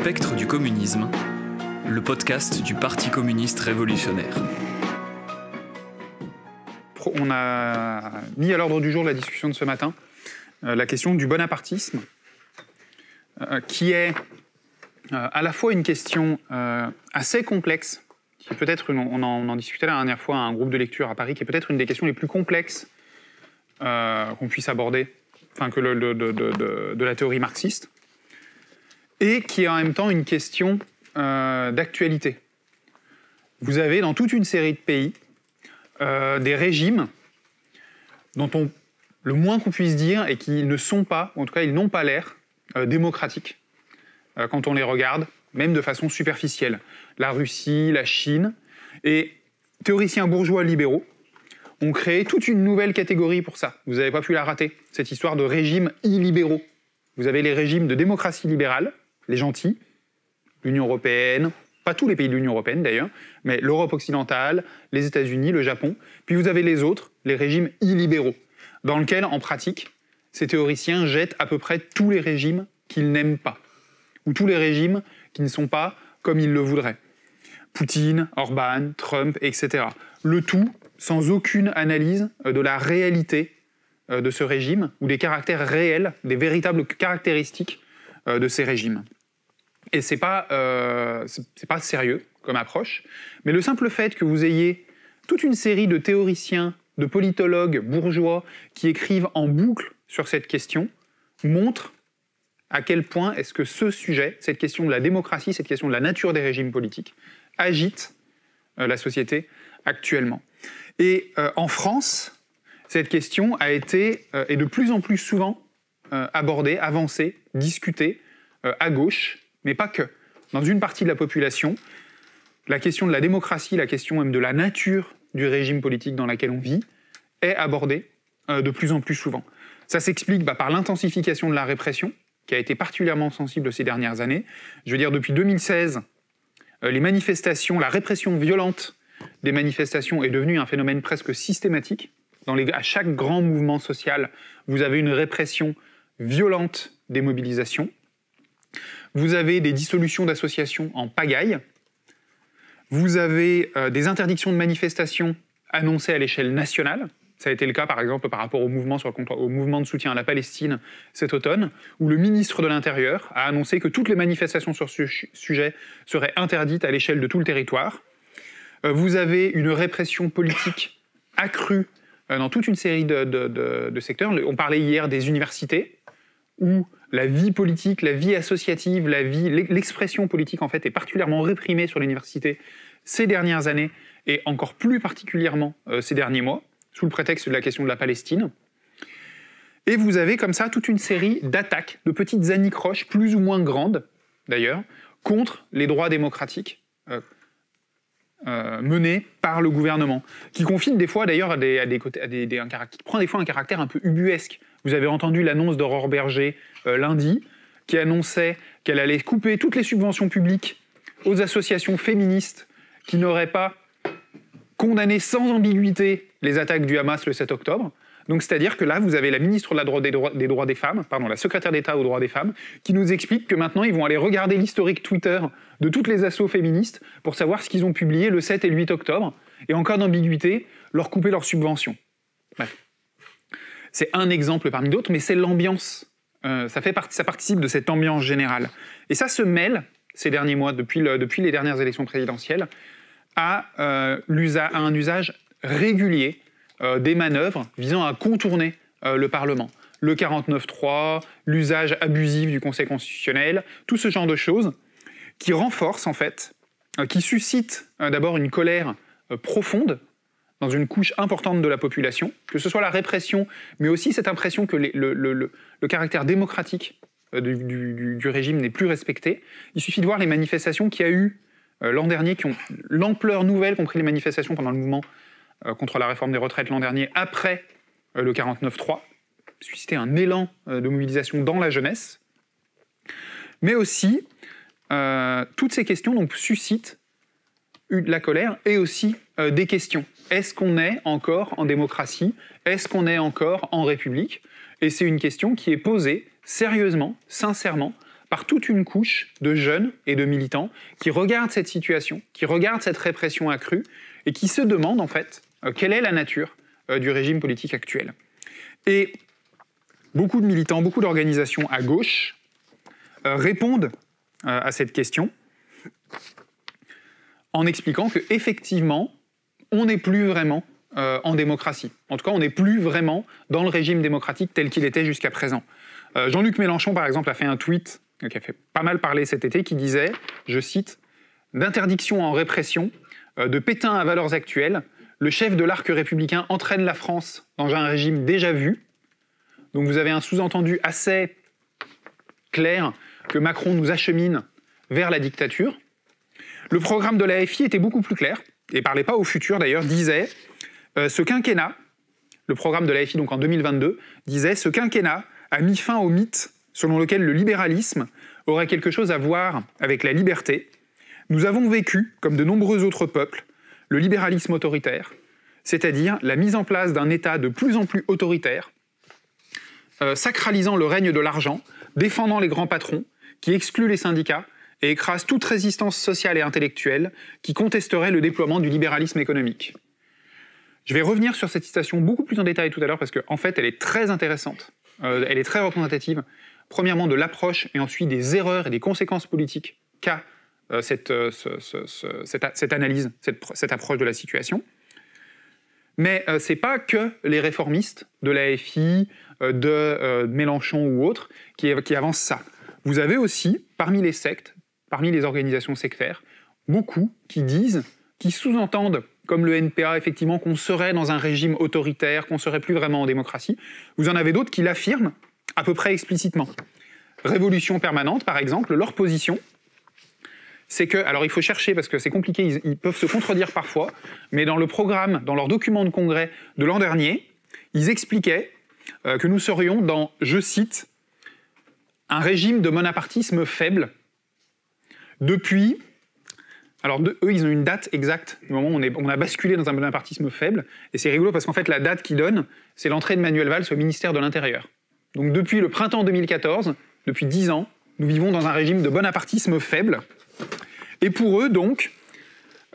Spectre du communisme, le podcast du Parti communiste révolutionnaire. On a mis à l'ordre du jour la discussion de ce matin euh, la question du bonapartisme, euh, qui est euh, à la fois une question assez complexe, qui peut-être, on, en discutait la dernière fois à un groupe de lecture à Paris, qui est peut-être une des questions les plus complexes qu'on puisse aborder, enfin que de la théorie marxiste et qui est en même temps une question euh, d'actualité. Vous avez dans toute une série de pays euh, des régimes dont le moins qu'on puisse dire et qu'ils ne sont pas, en tout cas ils n'ont pas l'air euh, démocratiques quand on les regarde, même de façon superficielle. La Russie, la Chine, et théoriciens bourgeois libéraux ont créé toute une nouvelle catégorie pour ça. Vous n'avez pas pu la rater, cette histoire de régimes illibéraux. Vous avez les régimes de démocratie libérale, les gentils, l'Union européenne, pas tous les pays de l'Union européenne d'ailleurs, mais l'Europe occidentale, les États-Unis, le Japon. Puis vous avez les autres, les régimes illibéraux, dans lesquels, en pratique, ces théoriciens jettent à peu près tous les régimes qu'ils n'aiment pas, ou tous les régimes qui ne sont pas comme ils le voudraient. Poutine, Orban, Trump, etc. Le tout sans aucune analyse euh, de la réalité euh, de ce régime ou des caractères réels, des véritables caractéristiques euh, de ces régimes. Et c'est pas, euh, c'est pas sérieux comme approche. Mais le simple fait que vous ayez toute une série de théoriciens, de politologues bourgeois qui écrivent en boucle sur cette question montre à quel point est-ce que ce sujet, cette question de la démocratie, cette question de la nature des régimes politiques, agite euh, la société actuellement. Et euh, en France, cette question a été de plus en plus souvent abordée, avancée, discutée à gauche, mais pas que. Dans une partie de la population, la question de la démocratie, la question même de la nature du régime politique dans laquelle on vit, est abordée euh, de plus en plus souvent. Ça s'explique bah, par l'intensification de la répression, qui a été particulièrement sensible ces dernières années. Je veux dire, depuis 2016, euh, les manifestations, la répression violente des manifestations est devenue un phénomène presque systématique. Dans à chaque grand mouvement social, vous avez une répression violente des mobilisations. Vous avez des dissolutions d'associations en pagaille. Vous avez euh, des interdictions de manifestations annoncées à l'échelle nationale. Ça a été le cas, par exemple, par rapport au mouvement, sur au mouvement de soutien à la Palestine cet automne, où le ministre de l'Intérieur a annoncé que toutes les manifestations sur ce sujet seraient interdites à l'échelle de tout le territoire. Euh, vous avez une répression politique accrue euh, dans toute une série de, de secteurs. On parlait hier des universités, où la vie politique, la vie associative, la vie, l'expression politique en fait est particulièrement réprimée sur l'université ces dernières années et encore plus particulièrement euh, ces derniers mois, sous le prétexte de la question de la Palestine. Et vous avez comme ça toute une série d'attaques, de petites anicroches, plus ou moins grandes d'ailleurs, contre les droits démocratiques euh, euh, menés menées par le gouvernement, qui confine des fois d'ailleurs à, des, un, qui prend des fois un caractère un peu ubuesque. Vous avez entendu l'annonce d'Aurore Berger euh, lundi, qui annonçait qu'elle allait couper toutes les subventions publiques aux associations féministes qui n'auraient pas condamné sans ambiguïté les attaques du Hamas le 7 octobre. Donc c'est-à-dire que là, vous avez la ministre de la des, droits, des, femmes, pardon, la secrétaire d'État aux droits des femmes, qui nous explique que maintenant, ils vont aller regarder l'historique Twitter de toutes les assauts féministes pour savoir ce qu'ils ont publié le 7 et le 8 octobre, et en cas d'ambiguïté, leur couper leurs subventions. Bref. C'est un exemple parmi d'autres, mais c'est l'ambiance. Euh, ça, fait partie, ça participe de cette ambiance générale. Et ça se mêle, ces derniers mois, depuis, depuis les dernières élections présidentielles, à, euh, un usage régulier euh, des manœuvres visant à contourner le Parlement. Le 49-3, l'usage abusif du Conseil constitutionnel, tout ce genre de choses qui renforcent en fait, qui suscitent d'abord une colère profonde dans une couche importante de la population, que ce soit la répression, mais aussi cette impression que le, caractère démocratique euh, du, régime n'est plus respecté. Il suffit de voir les manifestations qu'il y a eu euh, l'an dernier, qui ont l'ampleur nouvelle compris les manifestations pendant le mouvement euh, contre la réforme des retraites l'an dernier, après le 49-3, suscité un élan de mobilisation dans la jeunesse. Mais aussi, toutes ces questions donc, suscitent la colère et aussi des questions est-ce qu'on est encore en démocratie Est-ce qu'on est encore en République Et c'est une question qui est posée sérieusement, sincèrement, par toute une couche de jeunes et de militants qui regardent cette situation, qui regardent cette répression accrue et qui se demandent en fait euh, quelle est la nature euh, du régime politique actuel. Et beaucoup de militants, beaucoup d'organisations à gauche euh, répondent à cette question en expliquant que effectivement on n'est plus vraiment euh, en démocratie. En tout cas, on n'est plus vraiment dans le régime démocratique tel qu'il était jusqu'à présent. Euh, Jean-Luc Mélenchon, par exemple, a fait un tweet euh, qui a fait pas mal parler cet été, qui disait, je cite, D'interdiction en répression, de Pétain à valeurs actuelles, le chef de l'arc républicain entraîne la France dans un régime déjà vu. Donc vous avez un sous-entendu assez clair que Macron nous achemine vers la dictature. Le programme de la FI était beaucoup plus clair et parlait pas au futur d'ailleurs, disait euh, ce quinquennat, le programme de l'AFI donc en 2022, disait ce quinquennat a mis fin au mythe selon lequel le libéralisme aurait quelque chose à voir avec la liberté. Nous avons vécu, comme de nombreux autres peuples, le libéralisme autoritaire, c'est-à-dire la mise en place d'un État de plus en plus autoritaire, euh, sacralisant le règne de l'argent, défendant les grands patrons, qui excluent les syndicats et écrase toute résistance sociale et intellectuelle qui contesterait le déploiement du libéralisme économique. Je vais revenir sur cette citation beaucoup plus en détail tout à l'heure parce qu'en en fait, elle est très intéressante. Euh, elle est très représentative, premièrement, de l'approche et ensuite des erreurs et des conséquences politiques qu'a euh, cette, euh, cette, analyse, cette, approche de la situation. Mais ce c'est pas que les réformistes de l'AFI, de Mélenchon ou autres qui, qui avancent ça. Vous avez aussi, parmi les sectes, parmi les organisations sectaires, beaucoup qui disent, qui sous-entendent, comme le NPA, effectivement, qu'on serait dans un régime autoritaire, qu'on serait plus vraiment en démocratie. Vous en avez d'autres qui l'affirment à peu près explicitement. Révolution permanente, par exemple, leur position, c'est que, alors il faut chercher parce que c'est compliqué, ils, peuvent se contredire parfois, mais dans le programme, dans leur document de congrès de l'an dernier, ils expliquaient euh, que nous serions dans, je cite, un régime de monapartisme faible depuis, alors eux, ils ont une date exacte du moment où on, a basculé dans un bonapartisme faible. Et c'est rigolo parce qu'en fait, la date qu'ils donnent, c'est l'entrée de Manuel Valls au ministère de l'Intérieur. Donc depuis le printemps 2014, depuis dix ans, nous vivons dans un régime de bonapartisme faible. Et pour eux, donc,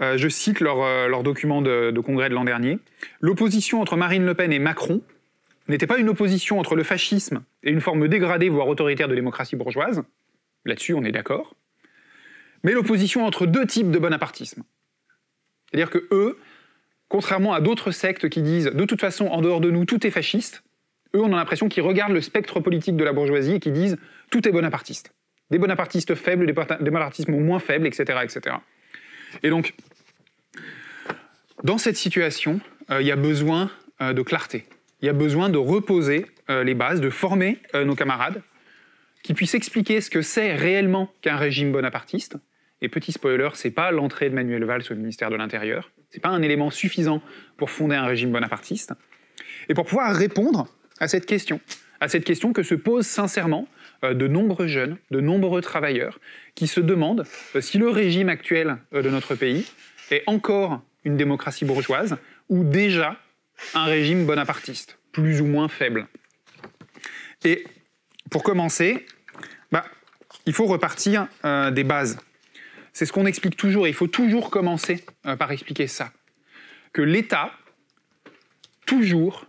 euh, je cite euh, leur, document de, de congrès de l'an dernier, l'opposition entre Marine Le Pen et Macron n'était pas une opposition entre le fascisme et une forme dégradée, voire autoritaire de démocratie bourgeoise. Là-dessus, on est d'accord mais l'opposition entre deux types de bonapartisme. C'est-à-dire que eux, contrairement à d'autres sectes qui disent de toute façon en dehors de nous tout est fasciste, eux on a l'impression qu'ils regardent le spectre politique de la bourgeoisie et qui disent tout est bonapartiste. Des bonapartistes faibles, des bonapartistes moins faibles, etc. etc. Et donc, dans cette situation, euh, il y a besoin euh, de clarté. Il y a besoin de reposer euh, les bases, de former nos camarades, qui puissent expliquer ce que c'est réellement qu'un régime bonapartiste, et petit spoiler, c'est pas l'entrée de Manuel Valls au ministère de l'Intérieur. C'est pas un élément suffisant pour fonder un régime bonapartiste. Et pour pouvoir répondre à cette question, à cette question que se posent sincèrement euh, de nombreux jeunes, de nombreux travailleurs, qui se demandent euh, si le régime actuel euh, de notre pays est encore une démocratie bourgeoise ou déjà un régime bonapartiste, plus ou moins faible. Et pour commencer, bah, il faut repartir des bases. C'est ce qu'on explique toujours, et il faut toujours commencer euh, par expliquer ça. Que l'État, toujours,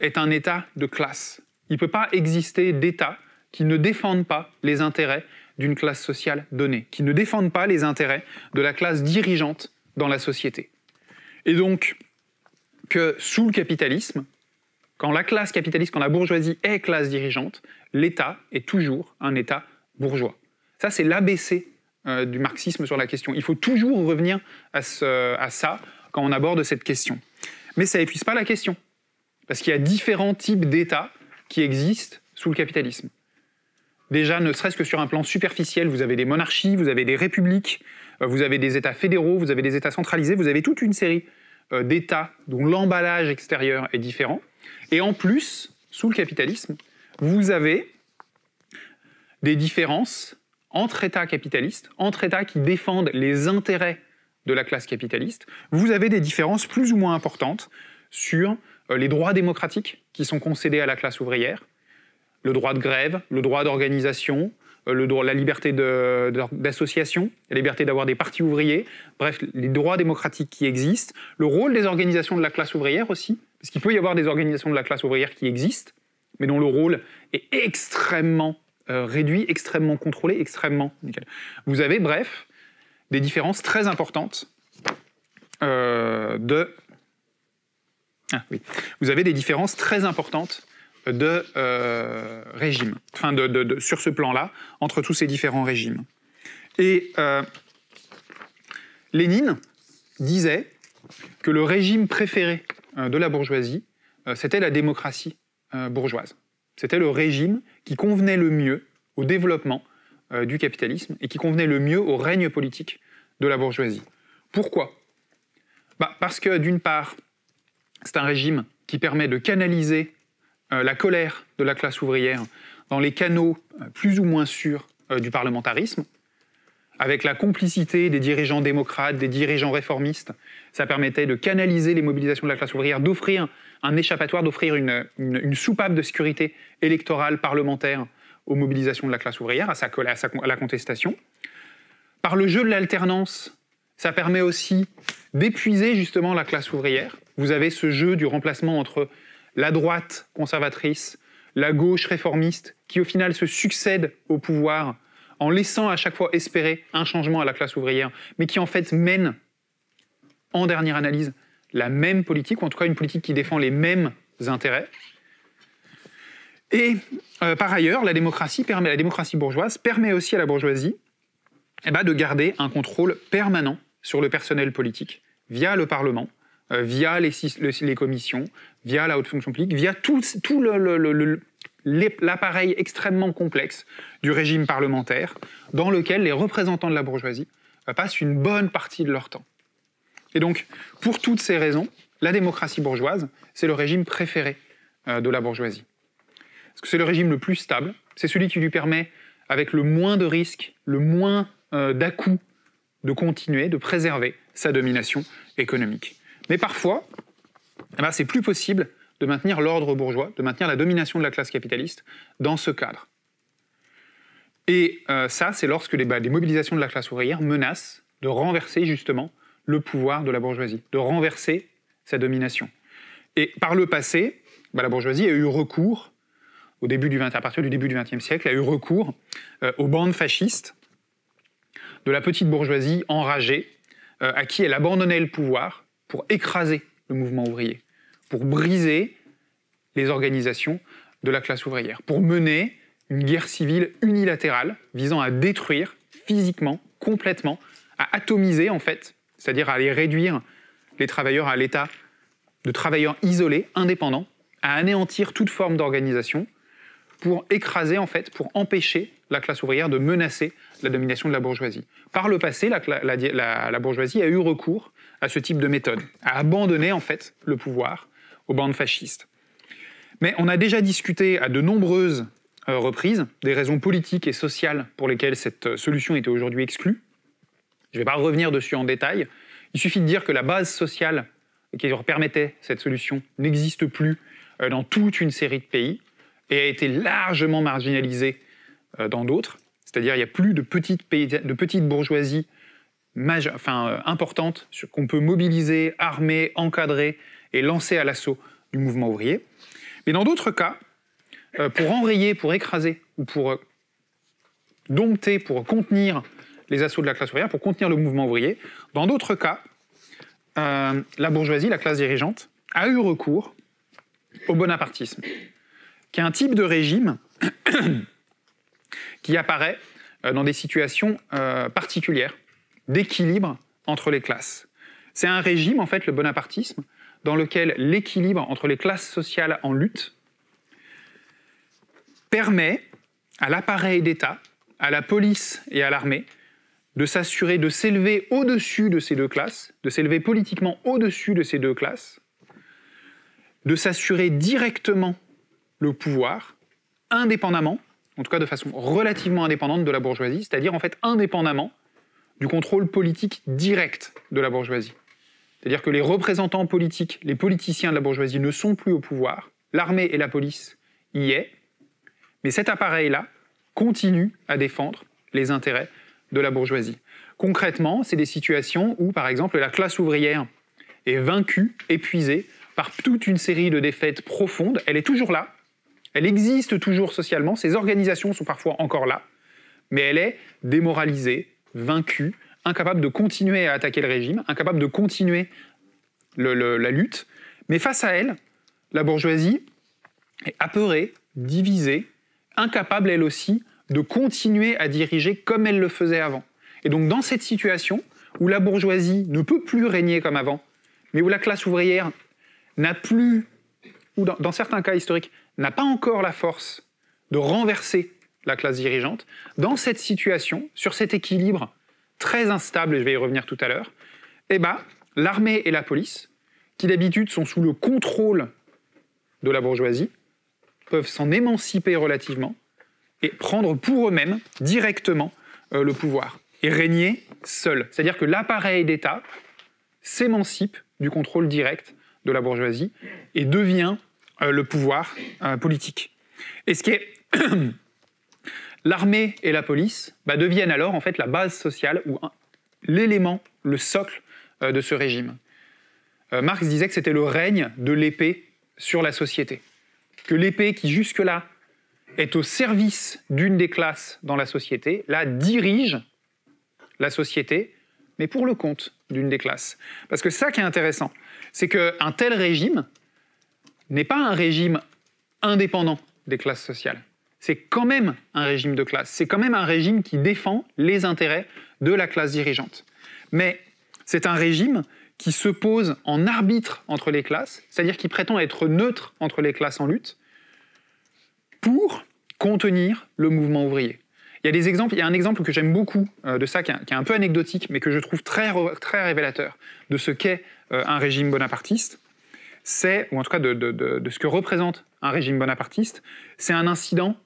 est un État de classe. Il ne peut pas exister d'État qui ne défende pas les intérêts d'une classe sociale donnée, qui ne défende pas les intérêts de la classe dirigeante dans la société. Et donc, que sous le capitalisme, quand la classe capitaliste, quand la bourgeoisie est classe dirigeante, l'État est toujours un État bourgeois. Ça, c'est l'ABC euh, du marxisme sur la question. Il faut toujours revenir à, à ça quand on aborde cette question. Mais ça n'épuise pas la question, parce qu'il y a différents types d'États qui existent sous le capitalisme. Déjà, ne serait-ce que sur un plan superficiel, vous avez des monarchies, vous avez des républiques, euh, vous avez des États fédéraux, vous avez des États centralisés, vous avez toute une série euh, d'États dont l'emballage extérieur est différent. Et en plus, sous le capitalisme, vous avez des différences entre États capitalistes, entre États qui défendent les intérêts de la classe capitaliste, vous avez des différences plus ou moins importantes sur euh, les droits démocratiques qui sont concédés à la classe ouvrière, le droit de grève, le droit d'organisation, euh, la liberté d'association, la liberté d'avoir des partis ouvriers, bref, les droits démocratiques qui existent, le rôle des organisations de la classe ouvrière aussi, parce qu'il peut y avoir des organisations de la classe ouvrière qui existent, mais dont le rôle est extrêmement euh, réduit, extrêmement contrôlé, extrêmement Vous avez, bref, des différences très importantes euh, de... Ah, oui. Vous avez des différences très importantes de euh, régime, enfin de, sur ce plan-là, entre tous ces différents régimes. Et Lénine disait que le régime préféré de la bourgeoisie, c'était la démocratie bourgeoise. C'était le régime qui convenait le mieux au développement euh, du capitalisme et qui convenait le mieux au règne politique de la bourgeoisie. Pourquoi bah, Parce que d'une part, c'est un régime qui permet de canaliser euh, la colère de la classe ouvrière dans les canaux euh, plus ou moins sûrs du parlementarisme, avec la complicité des dirigeants démocrates, des dirigeants réformistes. Ça permettait de canaliser les mobilisations de la classe ouvrière, d'offrir un échappatoire, d'offrir une, soupape de sécurité électorale, parlementaire aux mobilisations de la classe ouvrière, à, sa, à la contestation. Par le jeu de l'alternance, ça permet aussi d'épuiser justement la classe ouvrière. Vous avez ce jeu du remplacement entre la droite conservatrice, la gauche réformiste, qui au final se succèdent au pouvoir en laissant à chaque fois espérer un changement à la classe ouvrière, mais qui en fait mène, en dernière analyse, la même politique, ou en tout cas une politique qui défend les mêmes intérêts. Et euh, par ailleurs, la démocratie, permet, la démocratie bourgeoise permet aussi à la bourgeoisie eh ben, de garder un contrôle permanent sur le personnel politique, via le Parlement, euh, via les, commissions, via la haute fonction publique, via tout, l'appareil extrêmement complexe du régime parlementaire, dans lequel les représentants de la bourgeoisie euh, passent une bonne partie de leur temps. Et donc, pour toutes ces raisons, la démocratie bourgeoise, c'est le régime préféré euh, de la bourgeoisie. Parce que c'est le régime le plus stable, c'est celui qui lui permet, avec le moins de risques, le moins euh, dà dà de continuer, de préserver sa domination économique. Mais parfois, eh ben, c'est plus possible de maintenir l'ordre bourgeois, de maintenir la domination de la classe capitaliste dans ce cadre. Et euh, ça, c'est lorsque bah, les, mobilisations de la classe ouvrière menacent de renverser justement le pouvoir de la bourgeoisie, de renverser sa domination. Et par le passé, bah, la bourgeoisie a eu recours, au début du 20, à partir du début du XXe siècle, a eu recours euh, aux bandes fascistes de la petite bourgeoisie enragée, euh, à qui elle abandonnait le pouvoir pour écraser le mouvement ouvrier, pour briser les organisations de la classe ouvrière, pour mener une guerre civile unilatérale visant à détruire physiquement, complètement, à atomiser en fait c'est-à-dire à aller réduire les travailleurs à l'état de travailleurs isolés, indépendants, à anéantir toute forme d'organisation pour écraser, en fait, pour empêcher la classe ouvrière de menacer la domination de la bourgeoisie. Par le passé, la, la bourgeoisie a eu recours à ce type de méthode, à abandonner, en fait, le pouvoir aux bandes fascistes. Mais on a déjà discuté à de nombreuses euh, reprises des raisons politiques et sociales pour lesquelles cette euh, solution était aujourd'hui exclue. Je ne vais pas revenir dessus en détail. Il suffit de dire que la base sociale qui leur permettait cette solution n'existe plus euh, dans toute une série de pays et a été largement marginalisée euh, dans d'autres. C'est-à-dire qu'il n'y a plus de petites, pays, de petites bourgeoisies enfin, euh, importantes qu'on peut mobiliser, armer, encadrer et lancer à l'assaut du mouvement ouvrier. Mais dans d'autres cas, pour enrayer, pour écraser ou pour dompter, pour contenir les assauts de la classe ouvrière, pour contenir le mouvement ouvrier. Dans d'autres cas, euh, la bourgeoisie, la classe dirigeante, a eu recours au bonapartisme, qui est un type de régime qui apparaît euh, dans des situations euh, particulières d'équilibre entre les classes. C'est un régime, en fait, le bonapartisme, dans lequel l'équilibre entre les classes sociales en lutte permet à l'appareil d'État, à la police et à l'armée de s'assurer de s'élever au-dessus de ces deux classes, de s'élever politiquement au-dessus de ces deux classes, de s'assurer directement le pouvoir, indépendamment, en tout cas de façon relativement indépendante de la bourgeoisie, c'est-à-dire en fait indépendamment du contrôle politique direct de la bourgeoisie. C'est-à-dire que les représentants politiques, les politiciens de la bourgeoisie ne sont plus au pouvoir, l'armée et la police y est, mais cet appareil-là continue à défendre les intérêts de la bourgeoisie. Concrètement, c'est des situations où, par exemple, la classe ouvrière est vaincue, épuisée, par toute une série de défaites profondes. Elle est toujours là, elle existe toujours socialement, ses organisations sont parfois encore là, mais elle est démoralisée, vaincue, incapable de continuer à attaquer le régime, incapable de continuer la lutte. Mais face à elle, la bourgeoisie est apeurée, divisée, incapable elle aussi de continuer à diriger comme elle le faisait avant. Et donc dans cette situation où la bourgeoisie ne peut plus régner comme avant, mais où la classe ouvrière n'a plus, ou dans, certains cas historiques, n'a pas encore la force de renverser la classe dirigeante, dans cette situation, sur cet équilibre très instable, et je vais y revenir tout à l'heure, eh ben, l'armée et la police, qui d'habitude sont sous le contrôle de la bourgeoisie, peuvent s'en émanciper relativement et prendre pour eux-mêmes directement euh, le pouvoir et régner seul. C'est-à-dire que l'appareil d'État s'émancipe du contrôle direct de la bourgeoisie et devient euh, le pouvoir euh, politique. Et ce qui est l'armée et la police bah, deviennent alors en fait la base sociale ou l'élément, le socle de ce régime. Marx disait que c'était le règne de l'épée sur la société, que l'épée qui jusque-là est au service d'une des classes dans la société, la dirige la société, mais pour le compte d'une des classes. Parce que ça qui est intéressant, c'est qu'un tel régime n'est pas un régime indépendant des classes sociales. C'est quand même un régime de classe, c'est quand même un régime qui défend les intérêts de la classe dirigeante. Mais c'est un régime qui se pose en arbitre entre les classes, c'est-à-dire qui prétend être neutre entre les classes en lutte, pour contenir le mouvement ouvrier. Il y a des exemples, il y a un exemple que j'aime beaucoup euh, de ça, qui est, un peu anecdotique, mais que je trouve très, très révélateur de ce qu'est euh, un régime bonapartiste. C'est, ou en tout cas de, ce que représente un régime bonapartiste, c'est un incident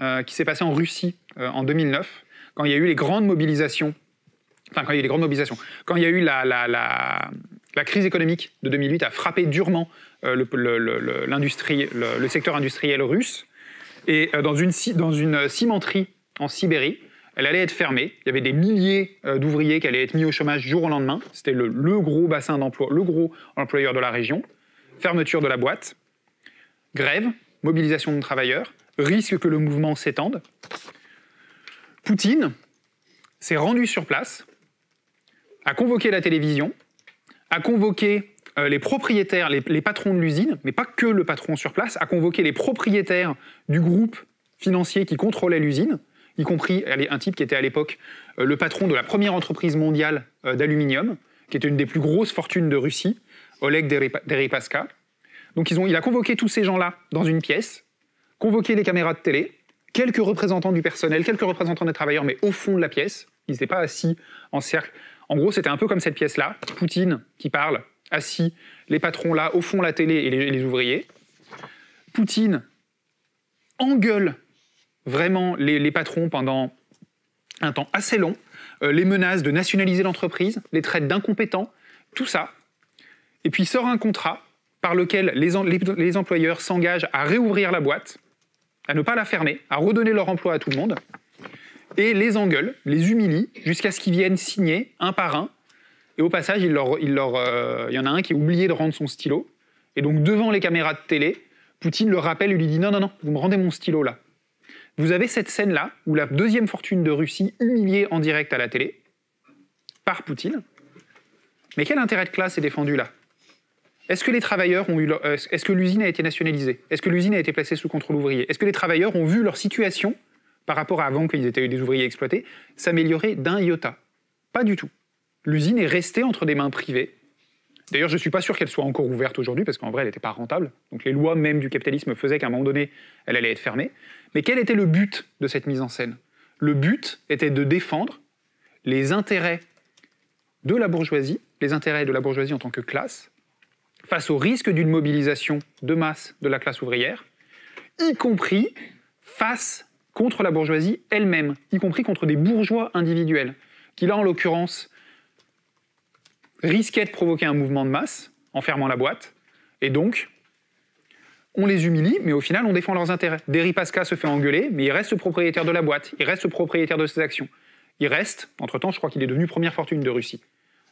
euh, qui s'est passé en Russie en 2009, quand il y a eu les grandes mobilisations, enfin quand il y a eu les grandes mobilisations, quand il y a eu la, la, la, crise économique de 2008 a frappé durement le, le secteur industriel russe et euh, dans une, euh, cimenterie en Sibérie. Elle allait être fermée. Il y avait des milliers euh, d'ouvriers qui allaient être mis au chômage jour au lendemain. C'était le, le, gros bassin d'emploi, le gros employeur de la région. Fermeture de la boîte, grève, mobilisation de travailleurs, risque que le mouvement s'étende. Poutine s'est rendu sur place, a convoqué la télévision, a convoqué euh, les propriétaires, les, patrons de l'usine, mais pas que le patron sur place, a convoqué les propriétaires du groupe financier qui contrôlait l'usine, y compris un type qui était à l'époque euh, le patron de la première entreprise mondiale euh, d'aluminium, qui était une des plus grosses fortunes de Russie, Oleg Deripaska. Donc ils ont, il a convoqué tous ces gens-là dans une pièce, convoqué les caméras de télé, quelques représentants du personnel, quelques représentants des travailleurs, mais au fond de la pièce. Ils n'étaient pas assis en cercle. En gros, c'était un peu comme cette pièce-là, Poutine qui parle, assis, les patrons là, au fond la télé et les, ouvriers. Poutine engueule vraiment les, patrons pendant un temps assez long, euh, les menaces de nationaliser l'entreprise, les traites d'incompétents, tout ça. Et puis sort un contrat par lequel les, les employeurs s'engagent à réouvrir la boîte, à ne pas la fermer, à redonner leur emploi à tout le monde, et les engueule, les humilie, jusqu'à ce qu'ils viennent signer, un par un, et au passage, il, leur, il, leur, euh, il y en a un qui a oublié de rendre son stylo. Et donc, devant les caméras de télé, Poutine le rappelle, et lui dit Non, non, non, vous me rendez mon stylo là. Vous avez cette scène-là où la deuxième fortune de Russie humiliée en direct à la télé par Poutine. Mais quel intérêt de classe est défendu là Est-ce que les travailleurs ont eu euh, Est-ce que l'usine a été nationalisée Est-ce que l'usine a été placée sous contrôle ouvrier Est-ce que les travailleurs ont vu leur situation par rapport à avant qu'ils étaient des ouvriers exploités s'améliorer d'un iota Pas du tout l'usine est restée entre des mains privées. D'ailleurs, je ne suis pas sûr qu'elle soit encore ouverte aujourd'hui, parce qu'en vrai, elle n'était pas rentable. Donc les lois même du capitalisme faisaient qu'à un moment donné, elle allait être fermée. Mais quel était le but de cette mise en scène Le but était de défendre les intérêts de la bourgeoisie, les intérêts de la bourgeoisie en tant que classe, face au risque d'une mobilisation de masse de la classe ouvrière, y compris face contre la bourgeoisie elle-même, y compris contre des bourgeois individuels, qui là en l'occurrence risquaient de provoquer un mouvement de masse en fermant la boîte. Et donc, on les humilie, mais au final, on défend leurs intérêts. pasca se fait engueuler, mais il reste le propriétaire de la boîte, il reste le propriétaire de ses actions. Il reste, entre-temps, je crois qu'il est devenu première fortune de Russie.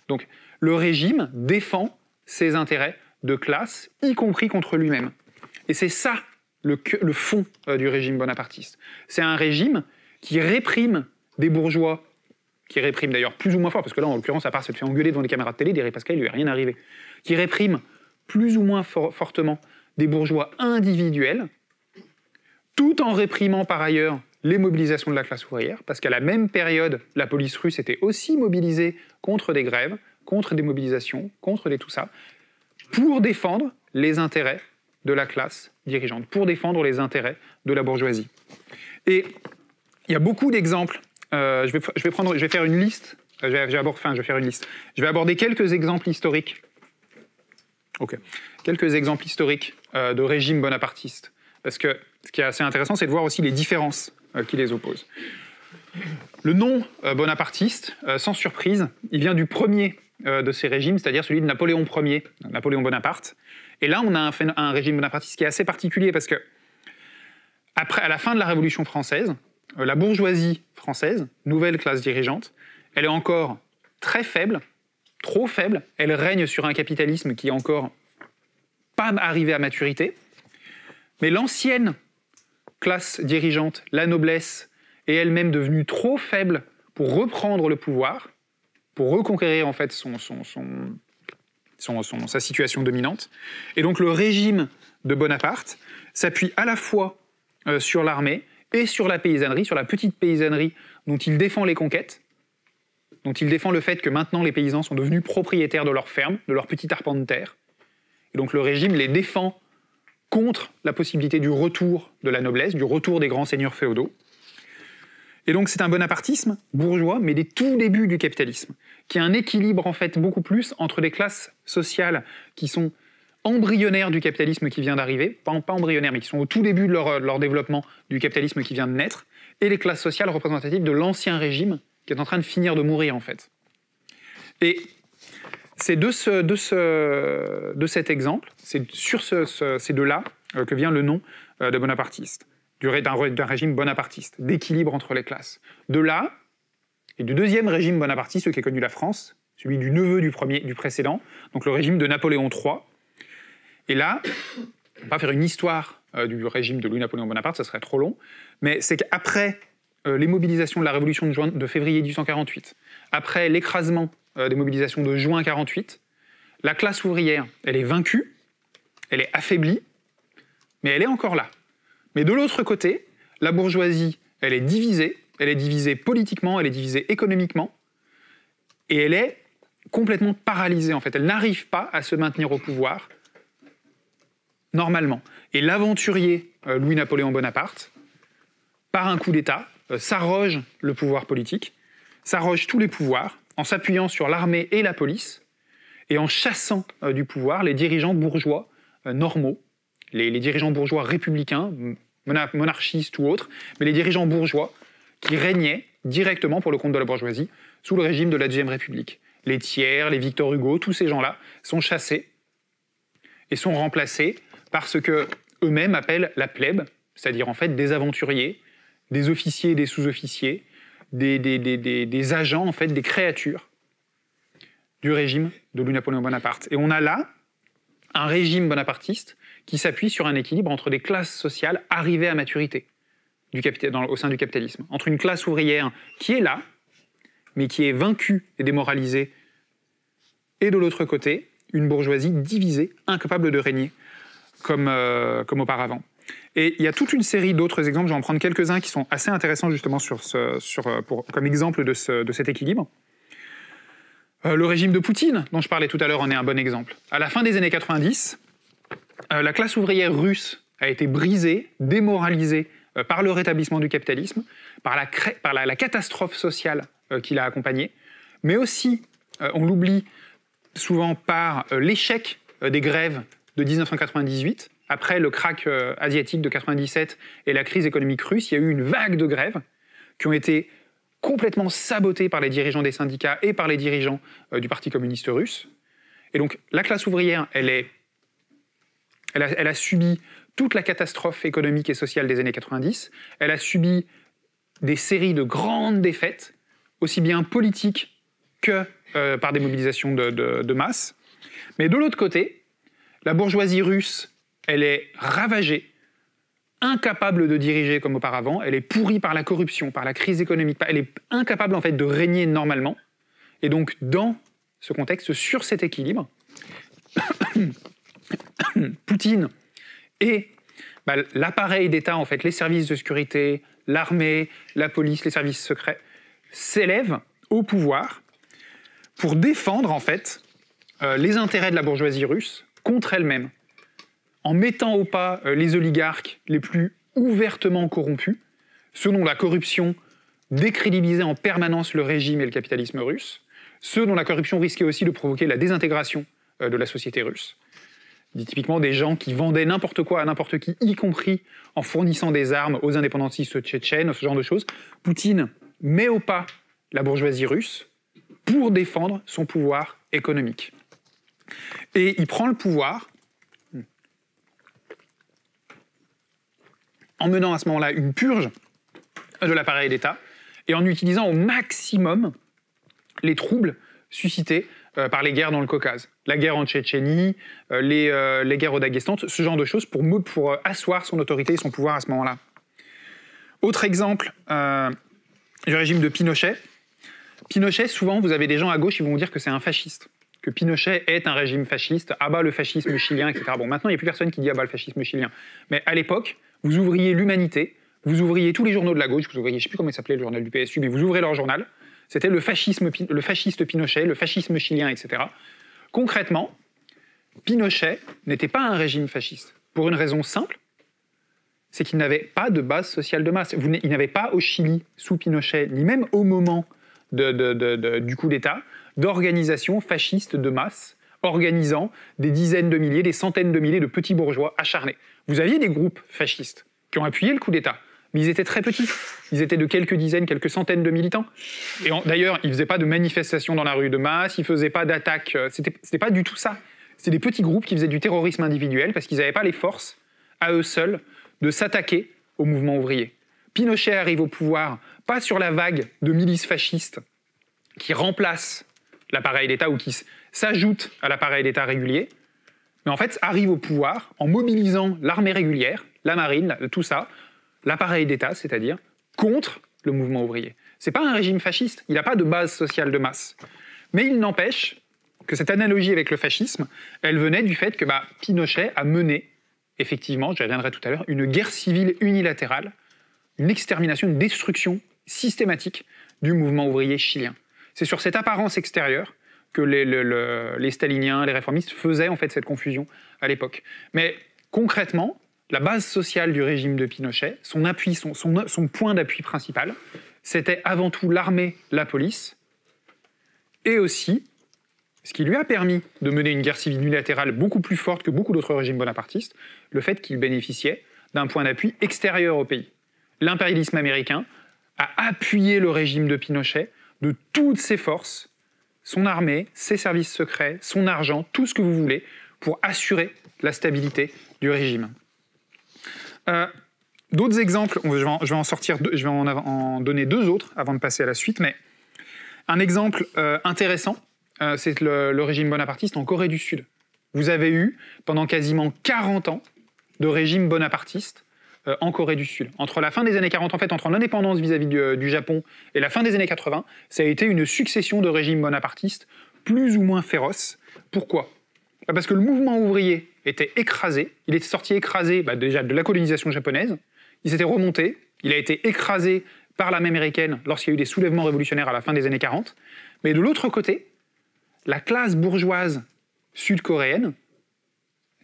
Donc, le régime défend ses intérêts de classe, y compris contre lui-même. Et c'est ça le, fond euh, du régime bonapartiste. C'est un régime qui réprime des bourgeois qui réprime d'ailleurs plus ou moins fort, parce que là, en l'occurrence, à part se fait engueuler devant les caméras de télé, Derek Pascal, il lui est rien arrivé, qui réprime plus ou moins fortement des bourgeois individuels, tout en réprimant par ailleurs les mobilisations de la classe ouvrière, parce qu'à la même période, la police russe était aussi mobilisée contre des grèves, contre des mobilisations, contre des tout ça, pour défendre les intérêts de la classe dirigeante, pour défendre les intérêts de la bourgeoisie. Et il y a beaucoup d'exemples euh, je, vais, je, vais prendre, je vais faire une liste. Euh, je vais, enfin, je vais faire une liste. Je vais aborder quelques exemples historiques. Ok. Quelques exemples historiques euh, de régimes bonapartistes. Parce que ce qui est assez intéressant, c'est de voir aussi les différences qui les opposent. Le nom bonapartiste, sans surprise, il vient du premier de ces régimes, c'est-à-dire celui de Napoléon Ier, Napoléon Bonaparte. Et là, on a un, un régime bonapartiste qui est assez particulier parce que, après, à la fin de la Révolution française, euh, la bourgeoisie française, nouvelle classe dirigeante, elle est encore très faible, trop faible. Elle règne sur un capitalisme qui est encore pas arrivé à maturité. Mais l'ancienne classe dirigeante, la noblesse, est elle-même devenue trop faible pour reprendre le pouvoir, pour reconquérir en fait sa situation dominante. Et donc le régime de Bonaparte s'appuie à la fois euh, sur l'armée, et sur la paysannerie, sur la petite paysannerie dont il défend les conquêtes, dont il défend le fait que maintenant les paysans sont devenus propriétaires de leurs fermes, de leurs petits arpents de terre. Et donc le régime les défend contre la possibilité du retour de la noblesse, du retour des grands seigneurs féodaux. Et donc c'est un bonapartisme bourgeois, mais des tout débuts du capitalisme, qui a un équilibre en fait beaucoup plus entre des classes sociales qui sont embryonnaires du capitalisme qui vient d'arriver, pas, embryonnaires, mais qui sont au tout début de euh, leur, développement du capitalisme qui vient de naître, et les classes sociales représentatives de l'ancien régime qui est en train de finir de mourir en fait. Et c'est de, de, ce, de cet exemple, c'est sur ces deux-là euh, que vient le nom euh, de bonapartiste, d'un régime bonapartiste, d'équilibre entre les classes. De là, et du deuxième régime bonapartiste, ce qui a connu la France, celui du neveu du, premier, du précédent, donc le régime de Napoléon III, et là, on va faire une histoire euh, du régime de Louis-Napoléon Bonaparte, ça serait trop long, mais c'est qu'après euh, les mobilisations de la Révolution de, juin, de février 1848, après l'écrasement euh, des mobilisations de juin 48, la classe ouvrière, elle est vaincue, elle est affaiblie, mais elle est encore là. Mais de l'autre côté, la bourgeoisie, elle est divisée, elle est divisée politiquement, elle est divisée économiquement, et elle est complètement paralysée en fait. Elle n'arrive pas à se maintenir au pouvoir normalement. Et l'aventurier euh, Louis-Napoléon Bonaparte, par un coup d'État, euh, s'arroge le pouvoir politique, s'arroge tous les pouvoirs, en s'appuyant sur l'armée et la police, et en chassant euh, du pouvoir les dirigeants bourgeois normaux, les, dirigeants bourgeois républicains, monarchistes ou autres, mais les dirigeants bourgeois qui régnaient directement pour le compte de la bourgeoisie sous le régime de la Deuxième République. Les Thiers, les Victor Hugo, tous ces gens-là sont chassés et sont remplacés parce que eux-mêmes appellent la plèbe, c'est-à-dire en fait des aventuriers, des officiers, des sous-officiers, des, agents, en fait, des créatures du régime de Louis Napoléon Bonaparte. Et on a là un régime bonapartiste qui s'appuie sur un équilibre entre des classes sociales arrivées à maturité au sein du capitalisme, entre une classe ouvrière qui est là, mais qui est vaincue et démoralisée, et de l'autre côté, une bourgeoisie divisée, incapable de régner comme, euh, comme auparavant. Et il y a toute une série d'autres exemples, je vais en prendre quelques-uns qui sont assez intéressants justement sur ce, sur, euh, comme exemple de, cet équilibre. Euh, le régime de Poutine, dont je parlais tout à l'heure, en est un bon exemple. À la fin des années 90, la classe ouvrière russe a été brisée, démoralisée par le rétablissement du capitalisme, par la, par la, la catastrophe sociale qui l'a accompagnée, mais aussi, on l'oublie souvent, par l'échec des grèves de 1998, après le crack euh, asiatique de 97 et la crise économique russe, il y a eu une vague de grèves qui ont été complètement sabotées par les dirigeants des syndicats et par les dirigeants euh, du Parti communiste russe. Et donc la classe ouvrière, elle, est, elle, a, subi toute la catastrophe économique et sociale des années 90, elle a subi des séries de grandes défaites, aussi bien politiques que euh, par des mobilisations de masse. Mais de l'autre côté, la bourgeoisie russe, elle est ravagée, incapable de diriger comme auparavant, elle est pourrie par la corruption, par la crise économique, elle est incapable en fait de régner normalement. Et donc dans ce contexte, sur cet équilibre, Poutine et bah, l'appareil d'État, en fait, les services de sécurité, l'armée, la police, les services secrets, s'élèvent au pouvoir pour défendre en fait euh, les intérêts de la bourgeoisie russe contre elle-même, en mettant au pas euh, les oligarques les plus ouvertement corrompus, ceux dont la corruption décrédibilisait en permanence le régime et le capitalisme russe, ceux dont la corruption risquait aussi de provoquer la désintégration euh, de la société russe. Dit typiquement des gens qui vendaient n'importe quoi à n'importe qui, y compris en fournissant des armes aux indépendantistes tchétchènes, ce genre de choses. Poutine met au pas la bourgeoisie russe pour défendre son pouvoir économique. Et il prend le pouvoir en menant à ce moment-là une purge de l'appareil d'État et en utilisant au maximum les troubles suscités euh, par les guerres dans le Caucase. La guerre en Tchétchénie, euh, euh, les, guerres au Daghestan, ce genre de choses pour, pour asseoir son autorité et son pouvoir à ce moment-là. Autre exemple du régime de Pinochet. Pinochet, souvent, vous avez des gens à gauche qui vont vous dire que c'est un fasciste que Pinochet est un régime fasciste, abat le fascisme chilien, etc. Bon, maintenant, il n'y a plus personne qui dit abat le fascisme chilien. Mais à l'époque, vous ouvriez l'Humanité, vous ouvriez tous les journaux de la gauche, vous ouvriez, je ne sais plus comment il s'appelait le journal du PSU, mais vous ouvrez leur journal. C'était le, fascisme, le fasciste Pinochet, le fascisme chilien, etc. Concrètement, Pinochet n'était pas un régime fasciste, pour une raison simple, c'est qu'il n'avait pas de base sociale de masse. il n'avait pas au Chili, sous Pinochet, ni même au moment du coup d'État, d'organisations fascistes de masse organisant des dizaines de milliers, des centaines de milliers de petits bourgeois acharnés. Vous aviez des groupes fascistes qui ont appuyé le coup d'État, mais ils étaient très petits. Ils étaient de quelques dizaines, quelques centaines de militants. Et d'ailleurs, ils ne faisaient pas de manifestations dans la rue de masse, ils ne faisaient pas d'attaques. Euh, c'était pas du tout ça. C'est des petits groupes qui faisaient du terrorisme individuel parce qu'ils n'avaient pas les forces, à eux seuls, de s'attaquer au mouvement ouvrier. Pinochet arrive au pouvoir, pas sur la vague de milices fascistes qui remplacent l'appareil d'État ou qui s'ajoute à l'appareil d'État régulier, mais en fait arrive au pouvoir en mobilisant l'armée régulière, la marine, tout ça, l'appareil d'État, c'est-à-dire contre le mouvement ouvrier. C'est pas un régime fasciste, il n'a pas de base sociale de masse. Mais il n'empêche que cette analogie avec le fascisme, elle venait du fait que bah, Pinochet a mené, effectivement, je reviendrai tout à l'heure, une guerre civile unilatérale, une extermination, une destruction systématique du mouvement ouvrier chilien. C'est sur cette apparence extérieure que les, les, les, staliniens, les réformistes faisaient en fait cette confusion à l'époque. Mais concrètement, la base sociale du régime de Pinochet, son appui, son point d'appui principal, c'était avant tout l'armée, la police, et aussi ce qui lui a permis de mener une guerre civile unilatérale beaucoup plus forte que beaucoup d'autres régimes bonapartistes, le fait qu'il bénéficiait d'un point d'appui extérieur au pays. L'impérialisme américain a appuyé le régime de Pinochet de toutes ses forces, son armée, ses services secrets, son argent, tout ce que vous voulez, pour assurer la stabilité du régime. Euh, d'autres exemples, je vais, en, sortir, je vais en, donner deux autres avant de passer à la suite, mais un exemple euh, intéressant, euh, c'est le, le régime bonapartiste en Corée du Sud. Vous avez eu pendant quasiment 40 ans de régime bonapartiste euh, en Corée du Sud. Entre la fin des années 40, en fait, entre l'indépendance vis-à-vis euh, du, Japon et la fin des années 80, ça a été une succession de régimes bonapartistes plus ou moins féroces. Pourquoi bah, Parce que le mouvement ouvrier était écrasé, il était sorti écrasé bah, déjà de la colonisation japonaise, il s'était remonté, il a été écrasé par l'armée américaine lorsqu'il y a eu des soulèvements révolutionnaires à la fin des années 40. Mais de l'autre côté, la classe bourgeoise sud-coréenne,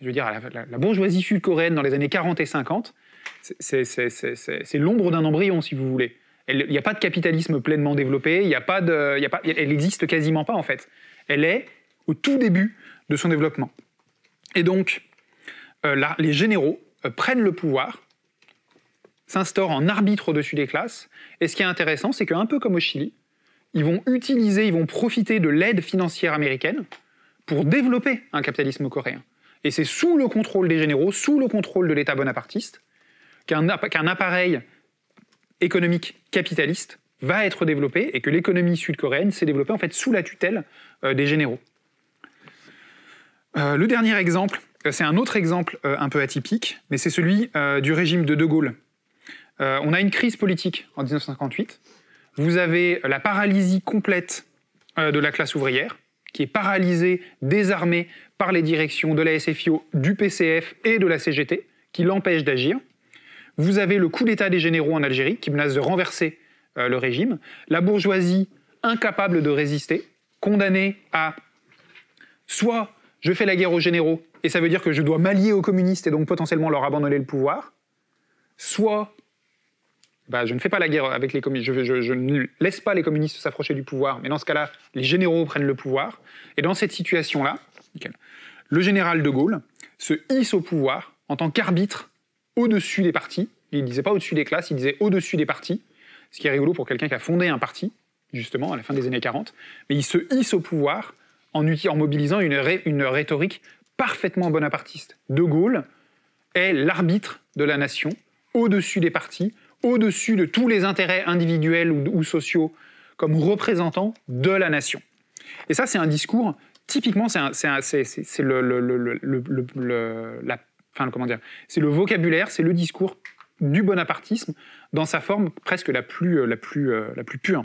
je veux dire la bourgeoisie sud-coréenne dans les années 40 et 50, c'est l'ombre d'un embryon, si vous voulez. Il n'y a pas de capitalisme pleinement développé, il y a pas de, elle n'existe quasiment pas en fait. Elle est au tout début de son développement. Et donc, euh, là, les généraux euh, prennent le pouvoir, s'instaurent en arbitre au-dessus des classes, et ce qui est intéressant, c'est qu'un peu comme au Chili, ils vont utiliser, ils vont profiter de l'aide financière américaine pour développer un capitalisme coréen. Et c'est sous le contrôle des généraux, sous le contrôle de l'État bonapartiste, qu'un appareil économique capitaliste va être développé et que l'économie sud-coréenne s'est développée en fait sous la tutelle euh, des généraux. Euh, le dernier exemple, euh, c'est un autre exemple un peu atypique, mais c'est celui du régime de De Gaulle. on a une crise politique en 1958. Vous avez la paralysie complète de la classe ouvrière, qui est paralysée, désarmée par les directions de la SFIO, du PCF et de la CGT, qui l'empêchent d'agir. Vous avez le coup d'État des généraux en Algérie qui menace de renverser euh, le régime. La bourgeoisie incapable de résister, condamnée à soit je fais la guerre aux généraux et ça veut dire que je dois m'allier aux communistes et donc potentiellement leur abandonner le pouvoir, soit bah, je ne fais pas la guerre avec les communistes, je, je ne laisse pas les communistes s'approcher du pouvoir, mais dans ce cas-là, les généraux prennent le pouvoir. Et dans cette situation-là, le général de Gaulle se hisse au pouvoir en tant qu'arbitre au-dessus des partis. Il ne disait pas au-dessus des classes, il disait au-dessus des partis. Ce qui est rigolo pour quelqu'un qui a fondé un parti, justement, à la fin des années 40. Mais il se hisse au pouvoir en, mobilisant une, une rhétorique parfaitement bonapartiste. De Gaulle est l'arbitre de la nation, au-dessus des partis, au-dessus de tous les intérêts individuels ou, sociaux, comme représentant de la nation. Et ça, c'est un discours, typiquement, c'est le, le, le, la enfin comment dire, c'est le vocabulaire, c'est le discours du bonapartisme dans sa forme presque la plus, euh, la plus, euh, la plus pure.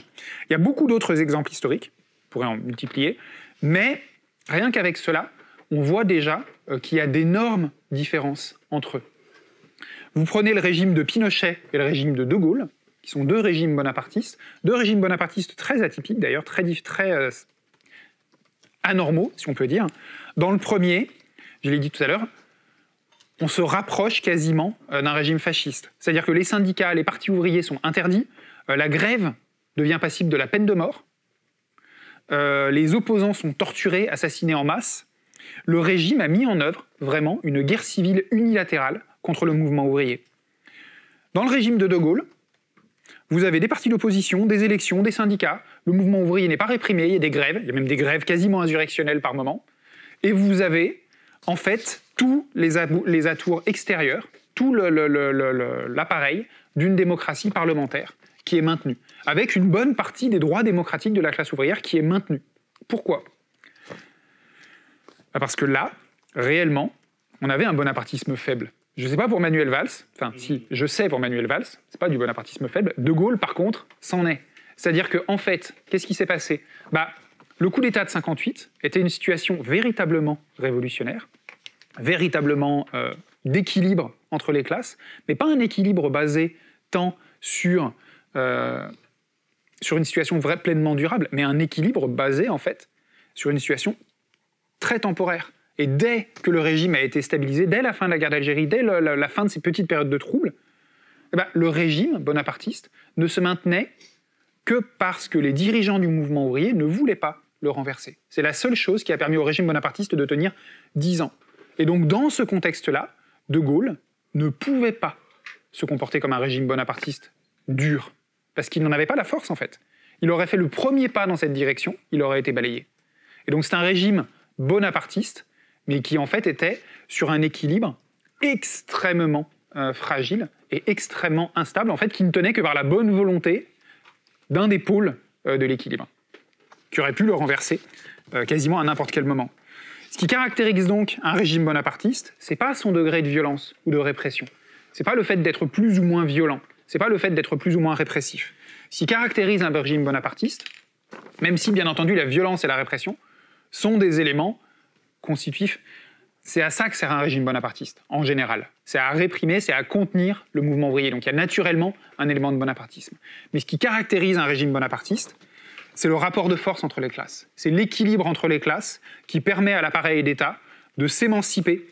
Il y a beaucoup d'autres exemples historiques, on pourrait en multiplier, mais rien qu'avec cela, on voit déjà euh, qu'il y a d'énormes différences entre eux. Vous prenez le régime de Pinochet et le régime de De Gaulle, qui sont deux régimes bonapartistes, deux régimes bonapartistes très atypiques d'ailleurs, très, très anormaux, si on peut dire. Dans le premier, je l'ai dit tout à l'heure, on se rapproche quasiment euh, d'un régime fasciste. C'est-à-dire que les syndicats, les partis ouvriers sont interdits, euh, la grève devient passible de la peine de mort, euh, les opposants sont torturés, assassinés en masse. Le régime a mis en œuvre vraiment une guerre civile unilatérale contre le mouvement ouvrier. Dans le régime de De Gaulle, vous avez des partis d'opposition, des élections, des syndicats. Le mouvement ouvrier n'est pas réprimé, il y a des grèves, il y a même des grèves quasiment insurrectionnelles par moment. Et vous avez, en fait, tous les, les atours extérieurs, tout l'appareil d'une démocratie parlementaire qui est maintenue, avec une bonne partie des droits démocratiques de la classe ouvrière qui est maintenue. Pourquoi bah, Parce que là, réellement, on avait un bonapartisme faible. Je ne sais pas pour Manuel Valls, enfin si, je sais pour Manuel Valls, ce n'est pas du bonapartisme faible. De Gaulle, par contre, s'en est. C'est-à-dire qu'en en fait, qu'est-ce qui s'est passé bah, Le coup d'État de 58 était une situation véritablement révolutionnaire, véritablement euh, d'équilibre entre les classes, mais pas un équilibre basé tant sur, euh, sur une situation vraie pleinement durable, mais un équilibre basé en fait sur une situation très temporaire. Et dès que le régime a été stabilisé, dès la fin de la guerre d'Algérie, dès la, fin de ces petites périodes de troubles, eh ben, le régime bonapartiste ne se maintenait que parce que les dirigeants du mouvement ouvrier ne voulaient pas le renverser. C'est la seule chose qui a permis au régime bonapartiste de tenir dix ans. Et donc dans ce contexte-là, De Gaulle ne pouvait pas se comporter comme un régime bonapartiste dur, parce qu'il n'en avait pas la force en fait. Il aurait fait le premier pas dans cette direction, il aurait été balayé. Et donc c'est un régime bonapartiste, mais qui en fait était sur un équilibre extrêmement euh, fragile et extrêmement instable, en fait, qui ne tenait que par la bonne volonté d'un des pôles euh, de l'équilibre, qui aurait pu le renverser euh, quasiment à n'importe quel moment. Ce qui caractérise donc un régime bonapartiste, c'est pas son degré de violence ou de répression. C'est pas le fait d'être plus ou moins violent. C'est pas le fait d'être plus ou moins répressif. Ce qui caractérise un régime bonapartiste, même si bien entendu la violence et la répression sont des éléments constitutifs, c'est à ça que sert un régime bonapartiste, en général. C'est à réprimer, c'est à contenir le mouvement ouvrier. Donc il y a naturellement un élément de bonapartisme. Mais ce qui caractérise un régime bonapartiste, c'est le rapport de force entre les classes. C'est l'équilibre entre les classes qui permet à l'appareil d'État de s'émanciper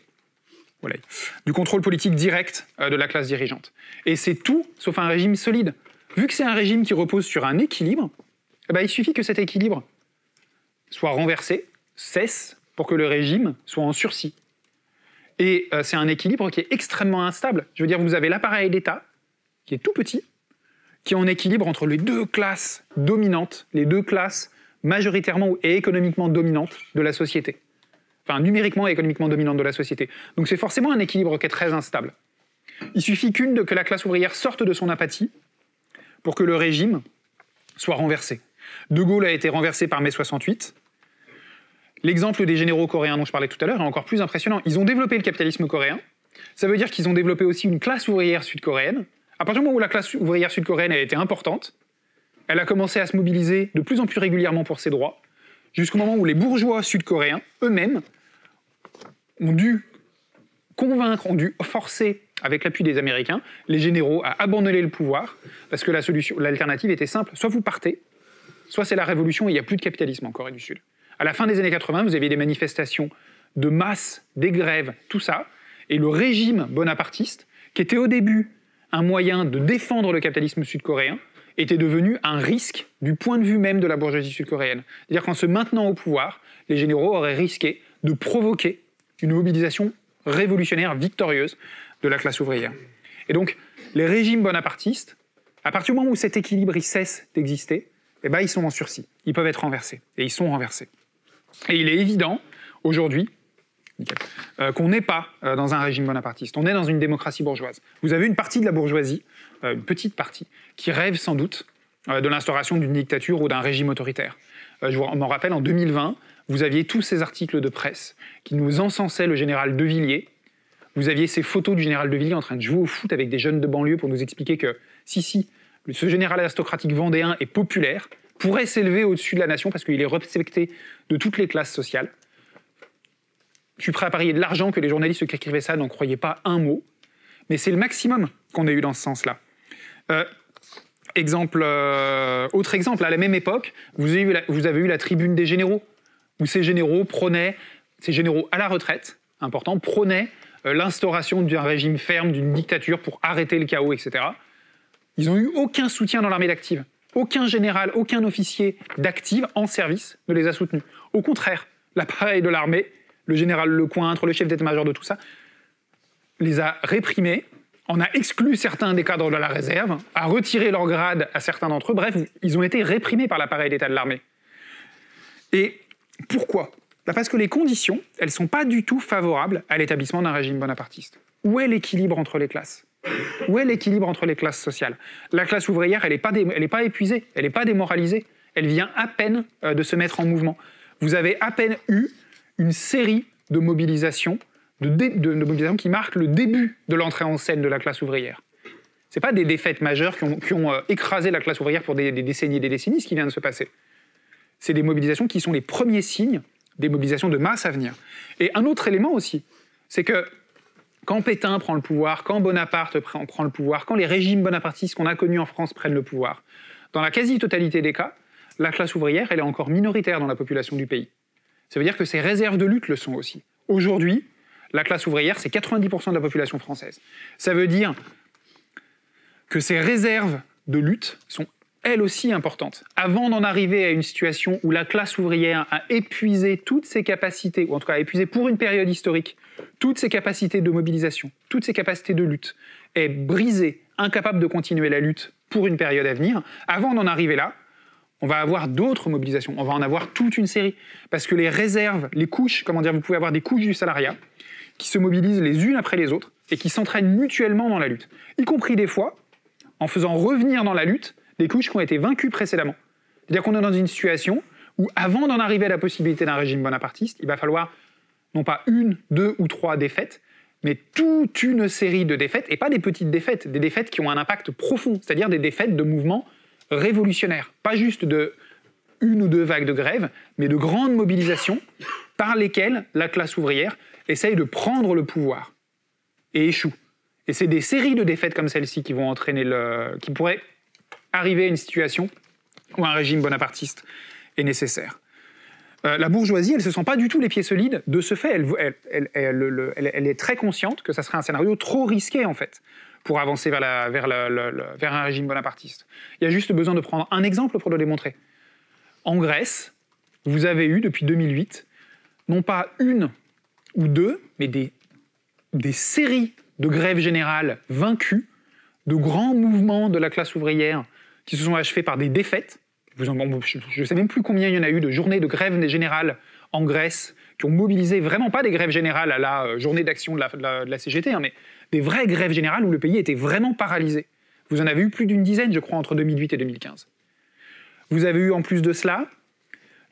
du contrôle politique direct euh, de la classe dirigeante. Et c'est tout sauf un régime solide. Vu que c'est un régime qui repose sur un équilibre, eh ben, il suffit que cet équilibre soit renversé, cesse, pour que le régime soit en sursis. Et euh, c'est un équilibre qui est extrêmement instable. Je veux dire, vous avez l'appareil d'État, qui est tout petit, qui est en équilibre entre les deux classes dominantes, les deux classes majoritairement et économiquement dominantes de la société. Enfin, numériquement et économiquement dominantes de la société. Donc c'est forcément un équilibre qui est très instable. Il suffit qu'une de que la classe ouvrière sorte de son apathie pour que le régime soit renversé. De Gaulle a été renversé par mai 68. L'exemple des généraux coréens dont je parlais tout à l'heure est encore plus impressionnant. Ils ont développé le capitalisme coréen. Ça veut dire qu'ils ont développé aussi une classe ouvrière sud-coréenne à partir du moment où la classe ouvrière sud-coréenne a été importante, elle a commencé à se mobiliser de plus en plus régulièrement pour ses droits, jusqu'au moment où les bourgeois sud-coréens eux-mêmes ont dû convaincre, ont dû forcer, avec l'appui des Américains, les généraux à abandonner le pouvoir, parce que la solution, l'alternative était simple, soit vous partez, soit c'est la révolution et il n'y a plus de capitalisme en Corée du Sud. À la fin des années 80, vous aviez des manifestations de masse, des grèves, tout ça, et le régime bonapartiste, qui était au début un moyen de défendre le capitalisme sud-coréen était devenu un risque du point de vue même de la bourgeoisie sud-coréenne. C'est-à-dire qu'en se maintenant au pouvoir, les généraux auraient risqué de provoquer une mobilisation révolutionnaire victorieuse de la classe ouvrière. Et donc, les régimes bonapartistes, à partir du moment où cet équilibre cesse d'exister, eh ben, ils sont en sursis, ils peuvent être renversés, et ils sont renversés. Et il est évident, aujourd'hui, euh, qu'on n'est pas euh, dans un régime bonapartiste, on est dans une démocratie bourgeoise. Vous avez une partie de la bourgeoisie, euh, une petite partie, qui rêve sans doute de l'instauration d'une dictature ou d'un régime autoritaire. je m'en rappelle, en 2020, vous aviez tous ces articles de presse qui nous encensaient le général De Villiers. Vous aviez ces photos du général De Villiers en train de jouer au foot avec des jeunes de banlieue pour nous expliquer que, si, si, ce général aristocratique vendéen est populaire, pourrait s'élever au-dessus de la nation parce qu'il est respecté de toutes les classes sociales je suis prêt à parier de l'argent que les journalistes qui écrivaient ça n'en croyaient pas un mot. Mais c'est le maximum qu'on a eu dans ce sens-là. Euh, exemple, euh, autre exemple, à la même époque, vous avez, eu la, vous avez eu la tribune des généraux, où ces généraux prônaient, ces généraux à la retraite, important, prônaient euh, l'instauration d'un régime ferme, d'une dictature pour arrêter le chaos, etc. Ils n'ont eu aucun soutien dans l'armée d'active. Aucun général, aucun officier d'active en service ne les a soutenus. Au contraire, l'appareil de l'armée le général Lecointre, le chef d'état-major de tout ça, les a réprimés, en a exclu certains des cadres de la réserve, a retiré leur grade à certains d'entre eux. Bref, ils ont été réprimés par l'appareil d'État de l'armée. Et pourquoi bah, Parce que les conditions, elles ne sont pas du tout favorables à l'établissement d'un régime bonapartiste. Où est l'équilibre entre les classes Où est l'équilibre entre les classes sociales La classe ouvrière, elle n'est pas, pas, épuisée, elle n'est pas démoralisée, elle vient à peine euh, de se mettre en mouvement. Vous avez à peine eu une série de mobilisations, de, mobilisations qui marquent le début de l'entrée en scène de la classe ouvrière. Ce n'est pas des défaites majeures qui ont, euh, écrasé la classe ouvrière pour des, décennies et des décennies, ce qui vient de se passer. C'est des mobilisations qui sont les premiers signes des mobilisations de masse à venir. Et un autre élément aussi, c'est que quand Pétain prend le pouvoir, quand Bonaparte prend, prend le pouvoir, quand les régimes bonapartistes qu'on a connus en France prennent le pouvoir, dans la quasi-totalité des cas, la classe ouvrière, elle est encore minoritaire dans la population du pays. Ça veut dire que ces réserves de lutte le sont aussi. Aujourd'hui, la classe ouvrière, c'est 90% de la population française. Ça veut dire que ces réserves de lutte sont elles aussi importantes. Avant d'en arriver à une situation où la classe ouvrière a épuisé toutes ses capacités, ou en tout cas a épuisé pour une période historique, toutes ses capacités de mobilisation, toutes ses capacités de lutte, est brisée, incapable de continuer la lutte pour une période à venir, avant d'en arriver là, on va avoir d'autres mobilisations, on va en avoir toute une série. Parce que les réserves, les couches, comment dire, vous pouvez avoir des couches du salariat qui se mobilisent les unes après les autres et qui s'entraînent mutuellement dans la lutte. Y compris des fois, en faisant revenir dans la lutte des couches qui ont été vaincues précédemment. C'est-à-dire qu'on est dans une situation où avant d'en arriver à la possibilité d'un régime bonapartiste, il va falloir non pas une, deux ou trois défaites, mais toute une série de défaites, et pas des petites défaites, des défaites qui ont un impact profond, c'est-à-dire des défaites de mouvement révolutionnaire, pas juste de une ou deux vagues de grève, mais de grandes mobilisations par lesquelles la classe ouvrière essaye de prendre le pouvoir et échoue. Et c'est des séries de défaites comme celle-ci qui vont entraîner le, qui pourraient arriver à une situation où un régime bonapartiste est nécessaire. Euh, la bourgeoisie, elle se sent pas du tout les pieds solides. De ce fait, elle, elle est très consciente que ça serait un scénario trop risqué en fait pour avancer vers, un régime bonapartiste. Il y a juste besoin de prendre un exemple pour le démontrer. En Grèce, vous avez eu depuis 2008, non pas une ou deux, mais des, séries de grèves générales vaincues, de grands mouvements de la classe ouvrière qui se sont achevés par des défaites. je ne sais même plus combien il y en a eu de journées de grèves générales en Grèce qui ont mobilisé vraiment pas des grèves générales à la euh, journée d'action de, la, CGT, hein, mais des vraies grèves générales où le pays était vraiment paralysé. Vous en avez eu plus d'une dizaine, je crois, entre 2008 et 2015. Vous avez eu en plus de cela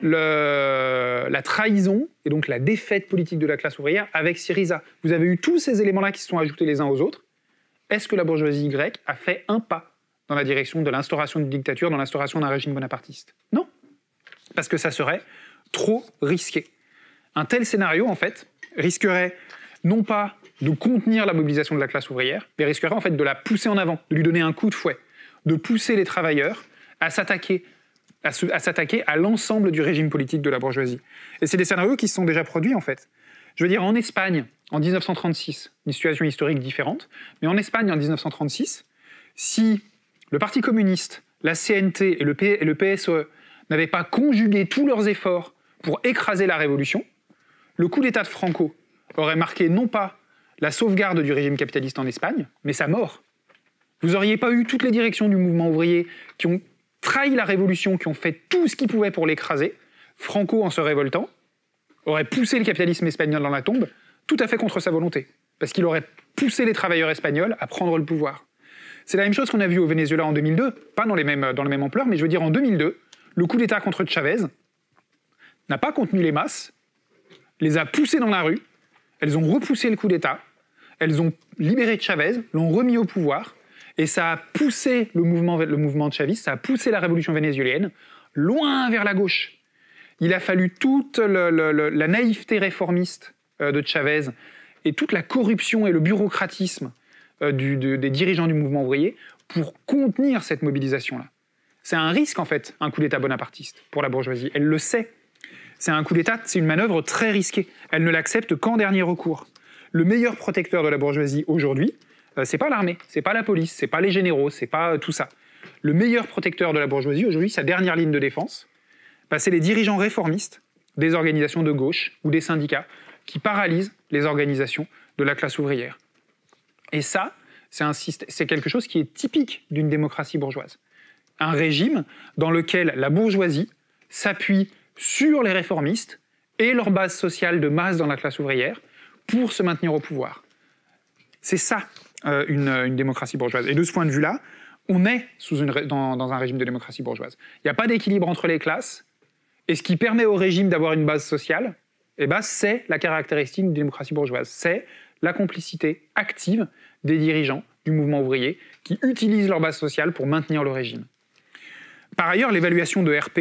la trahison et donc la défaite politique de la classe ouvrière avec Syriza. Vous avez eu tous ces éléments-là qui se sont ajoutés les uns aux autres. Est-ce que la bourgeoisie grecque a fait un pas dans la direction de l'instauration d'une dictature, dans l'instauration d'un régime bonapartiste Non, parce que ça serait trop risqué. Un tel scénario, en fait, risquerait non pas de contenir la mobilisation de la classe ouvrière, mais risquerait en fait de la pousser en avant, de lui donner un coup de fouet, de pousser les travailleurs à s'attaquer à, s'attaquer à l'ensemble du régime politique de la bourgeoisie. Et c'est des scénarios qui se sont déjà produits en fait. Je veux dire, en Espagne, en 1936, une situation historique différente, mais en Espagne, en 1936, si le Parti communiste, la CNT et le, P et le PSE n'avaient pas conjugué tous leurs efforts pour écraser la révolution, le coup d'État de Franco aurait marqué non pas la sauvegarde du régime capitaliste en Espagne, mais sa mort. Vous n'auriez pas eu toutes les directions du mouvement ouvrier qui ont trahi la révolution, qui ont fait tout ce qu'ils pouvaient pour l'écraser. Franco, en se révoltant, aurait poussé le capitalisme espagnol dans la tombe, tout à fait contre sa volonté, parce qu'il aurait poussé les travailleurs espagnols à prendre le pouvoir. C'est la même chose qu'on a vu au Venezuela en 2002, pas dans, les mêmes, euh, dans la même ampleur, mais je veux dire en 2002, le coup d'État contre Chavez n'a pas contenu les masses, les a poussés dans la rue, elles ont repoussé le coup d'État, elles ont libéré Chavez, l'ont remis au pouvoir, et ça a poussé le mouvement, le mouvement de Chavez, ça a poussé la révolution vénézuélienne loin vers la gauche. Il a fallu toute la naïveté réformiste euh, de Chavez et toute la corruption et le bureaucratisme euh, des dirigeants du mouvement ouvrier pour contenir cette mobilisation-là. C'est un risque, en fait, un coup d'État bonapartiste pour la bourgeoisie. Elle le sait. C'est un coup d'État, c'est une manœuvre très risquée. Elle ne l'accepte qu'en dernier recours. Le meilleur protecteur de la bourgeoisie aujourd'hui, ce euh, c'est pas l'armée, c'est pas la police, c'est pas les généraux, c'est pas euh, tout ça. Le meilleur protecteur de la bourgeoisie aujourd'hui, sa dernière ligne de défense, bah, c'est les dirigeants réformistes des organisations de gauche ou des syndicats qui paralysent les organisations de la classe ouvrière. Et ça, c'est quelque chose qui est typique d'une démocratie bourgeoise. Un régime dans lequel la bourgeoisie s'appuie sur les réformistes et leur base sociale de masse dans la classe ouvrière pour se maintenir au pouvoir. C'est ça, euh, une, démocratie bourgeoise. Et de ce point de vue-là, on est dans, un régime de démocratie bourgeoise. Il n'y a pas d'équilibre entre les classes, et ce qui permet au régime d'avoir une base sociale, eh ben, c'est la caractéristique d'une démocratie bourgeoise. C'est la complicité active des dirigeants du mouvement ouvrier qui utilisent leur base sociale pour maintenir le régime. Par ailleurs, l'évaluation de RP,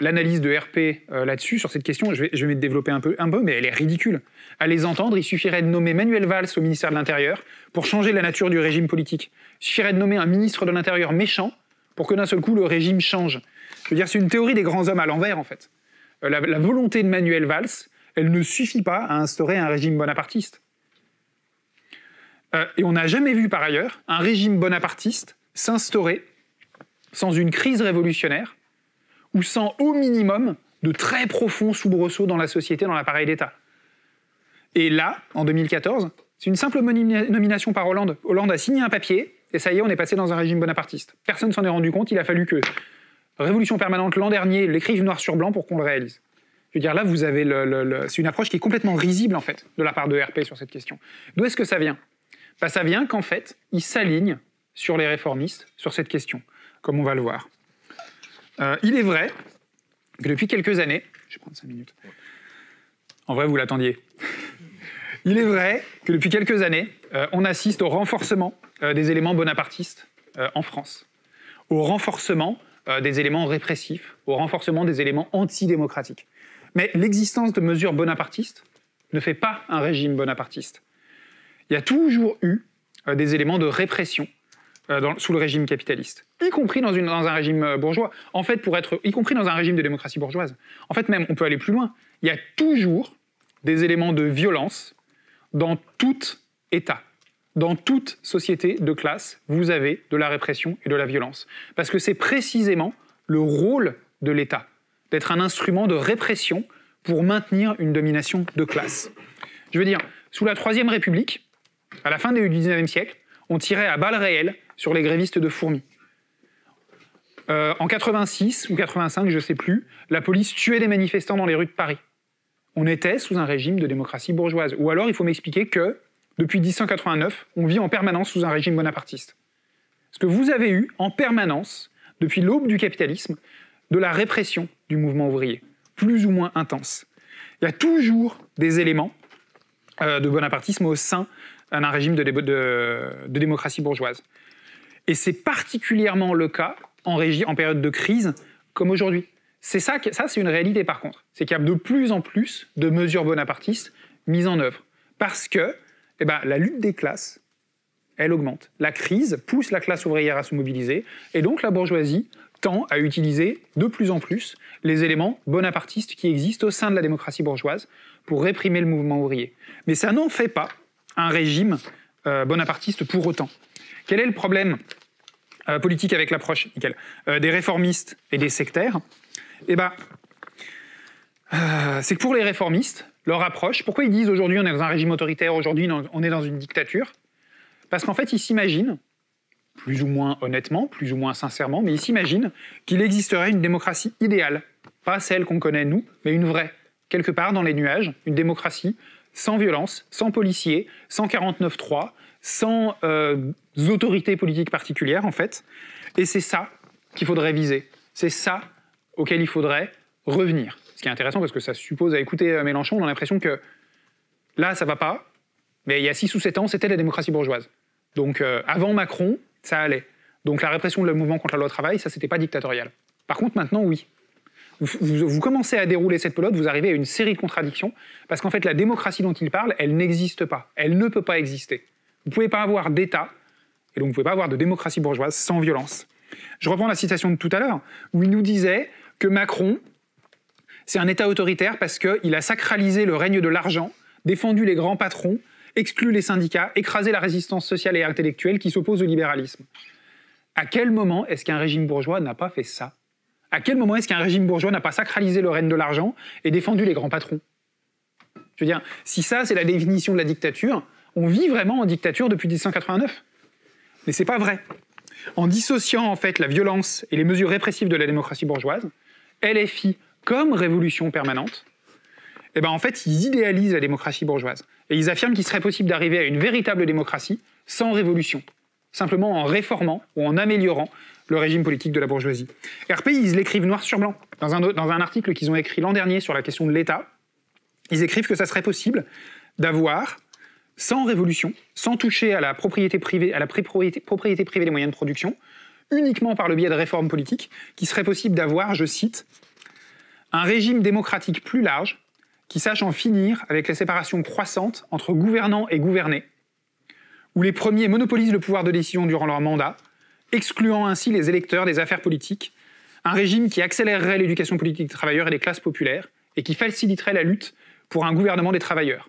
l'analyse de RP euh, là-dessus, sur cette question, je vais, je développer un peu, un mais elle est ridicule. À les entendre, il suffirait de nommer Manuel Valls au ministère de l'Intérieur pour changer la nature du régime politique. Il suffirait de nommer un ministre de l'Intérieur méchant pour que d'un seul coup le régime change. Je veux dire, c'est une théorie des grands hommes à l'envers, en fait. Euh, la, volonté de Manuel Valls, elle ne suffit pas à instaurer un régime bonapartiste. Euh, et on n'a jamais vu par ailleurs un régime bonapartiste s'instaurer sans une crise révolutionnaire ou sans au minimum de très profonds soubresauts dans la société, dans l'appareil d'État. Et là, en 2014, c'est une simple nomination par Hollande. Hollande a signé un papier, et ça y est, on est passé dans un régime bonapartiste. Personne s'en est rendu compte, il a fallu que Révolution permanente l'an dernier l'écrive noir sur blanc pour qu'on le réalise. Je veux dire, là, vous avez c'est une approche qui est complètement risible, en fait, de la part de RP sur cette question. D'où est-ce que ça vient bah, Ça vient qu'en fait, il s'aligne sur les réformistes sur cette question comme on va le voir. Euh, il est vrai que depuis quelques années, je vais prendre 5 minutes. En vrai, vous l'attendiez. Il est vrai que depuis quelques années, euh, on assiste au renforcement euh, des éléments bonapartistes en France, au renforcement des éléments répressifs, au renforcement des éléments antidémocratiques. Mais l'existence de mesures bonapartistes ne fait pas un régime bonapartiste. Il y a toujours eu des éléments de répression euh, sous le régime capitaliste, y compris dans, une, dans un régime euh, bourgeois, en fait, pour être, y compris dans un régime de démocratie bourgeoise. En fait, même, on peut aller plus loin. Il y a toujours des éléments de violence dans tout État. Dans toute société de classe, vous avez de la répression et de la violence. Parce que c'est précisément le rôle de l'État, d'être un instrument de répression pour maintenir une domination de classe. Je veux dire, sous la Troisième République, à la fin du XIXe siècle, on tirait à balles réelles sur les grévistes de fourmis. Euh, en 86 ou 85, je ne sais plus, la police tuait des manifestants dans les rues de Paris. On était sous un régime de démocratie bourgeoise. Ou alors, il faut m'expliquer que, depuis 1089, on vit en permanence sous un régime bonapartiste. Ce que vous avez eu, en permanence, depuis l'aube du capitalisme, de la répression du mouvement ouvrier, plus ou moins intense. Il y a toujours des éléments euh, de bonapartisme au sein d'un régime de démocratie bourgeoise. Et c'est particulièrement le cas en en période de crise, comme aujourd'hui. C'est ça, ça c'est une réalité par contre. C'est qu'il y a de plus en plus de mesures bonapartistes mises en œuvre. Parce que eh ben, la lutte des classes, elle augmente. La crise pousse la classe ouvrière à se mobiliser, et donc la bourgeoisie tend à utiliser de plus en plus les éléments bonapartistes qui existent au sein de la démocratie bourgeoise pour réprimer le mouvement ouvrier. Mais ça n'en fait pas un régime euh, bonapartiste pour autant. Quel est le problème euh, politique avec l'approche euh, des réformistes et des sectaires Eh bien, euh, c'est que pour les réformistes, leur approche, pourquoi ils disent aujourd'hui on est dans un régime autoritaire, aujourd'hui on est dans une dictature Parce qu'en fait, ils s'imaginent, plus ou moins honnêtement, plus ou moins sincèrement, mais ils s'imaginent qu'il existerait une démocratie idéale, pas celle qu'on connaît nous, mais une vraie, quelque part dans les nuages, une démocratie sans violence, sans policiers, sans 49-3, sans euh, autorité politique particulière, en fait. Et c'est ça qu'il faudrait viser. C'est ça auquel il faudrait revenir. Ce qui est intéressant parce que ça suppose à écouter euh, Mélenchon, on a l'impression que là, ça va pas, mais il y a 6 ou 7 ans, c'était la démocratie bourgeoise. Donc euh, avant Macron, ça allait. Donc la répression du mouvement contre la loi travail, ça, c'était pas dictatorial. Par contre, maintenant, oui. vous, commencez à dérouler cette pelote, vous arrivez à une série de contradictions, parce qu'en fait, la démocratie dont il parle, elle n'existe pas. Elle ne peut pas exister. Vous ne pouvez pas avoir d'État, et donc vous ne pouvez pas avoir de démocratie bourgeoise sans violence. Je reprends la citation de tout à l'heure, où il nous disait que Macron, c'est un État autoritaire parce qu'il a sacralisé le règne de l'argent, défendu les grands patrons, exclu les syndicats, écrasé la résistance sociale et intellectuelle qui s'oppose au libéralisme. À quel moment est-ce qu'un régime bourgeois n'a pas fait ça À quel moment est-ce qu'un régime bourgeois n'a pas sacralisé le règne de l'argent et défendu les grands patrons Je veux dire, si ça c'est la définition de la dictature, on vit vraiment en dictature depuis 1989, Mais c'est pas vrai. En dissociant en fait la violence et les mesures répressives de la démocratie bourgeoise, LFI comme révolution permanente, eh ben en fait, ils idéalisent la démocratie bourgeoise. Et ils affirment qu'il serait possible d'arriver à une véritable démocratie sans révolution, simplement en réformant ou en améliorant le régime politique de la bourgeoisie. RPI, ils l'écrivent noir sur blanc. Dans un, dans un article qu'ils ont écrit l'an dernier sur la question de l'État, ils écrivent que ça serait possible d'avoir sans révolution, sans toucher à la propriété privée, à la propriété, privée des moyens de production, uniquement par le biais de réformes politiques, qu'il serait possible d'avoir, je cite, un régime démocratique plus large qui sache en finir avec la séparation croissante entre gouvernants et gouvernés, où les premiers monopolisent le pouvoir de décision durant leur mandat, excluant ainsi les électeurs des affaires politiques, un régime qui accélérerait l'éducation politique des travailleurs et des classes populaires, et qui faciliterait la lutte pour un gouvernement des travailleurs.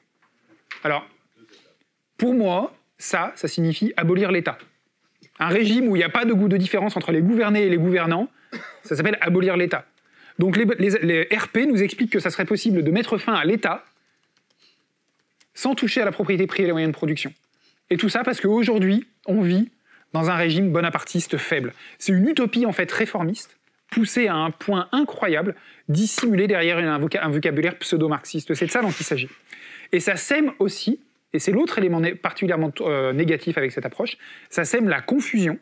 Alors, pour moi, ça, ça signifie abolir l'État. Un régime où il n'y a pas de, goût de différence entre les gouvernés et les gouvernants, ça s'appelle abolir l'État. Donc les, les, RP nous expliquent que ça serait possible de mettre fin à l'État sans toucher à la propriété privée et les moyens de production. Et tout ça parce qu'aujourd'hui, on vit dans un régime bonapartiste faible. C'est une utopie en fait réformiste, poussée à un point incroyable, dissimulée derrière un, vocabulaire pseudo-marxiste. C'est de ça dont il s'agit. Et ça sème aussi et c'est l'autre élément particulièrement euh, négatif avec cette approche, ça sème la confusion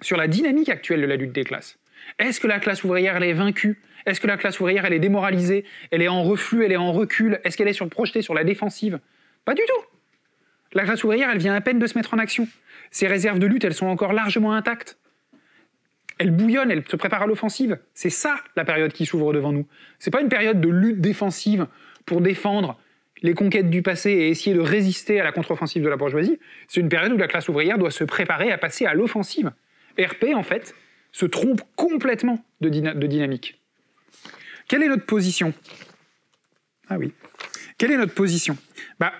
sur la dynamique actuelle de la lutte des classes. Est-ce que la classe ouvrière, elle est vaincue Est-ce que la classe ouvrière, elle est démoralisée Elle est en reflux, elle est en recul Est-ce qu'elle est sur, projetée sur la défensive Pas du tout La classe ouvrière, elle vient à peine de se mettre en action. Ses réserves de lutte, elles sont encore largement intactes. Elle bouillonne, elle se prépare à l'offensive. C'est ça la période qui s'ouvre devant nous. C'est pas une période de lutte défensive pour défendre les conquêtes du passé et essayer de résister à la contre-offensive de la bourgeoisie, c'est une période où la classe ouvrière doit se préparer à passer à l'offensive. RP, en fait, se trompe complètement de, dynamique. Quelle est notre position Ah oui. Quelle est notre position bah,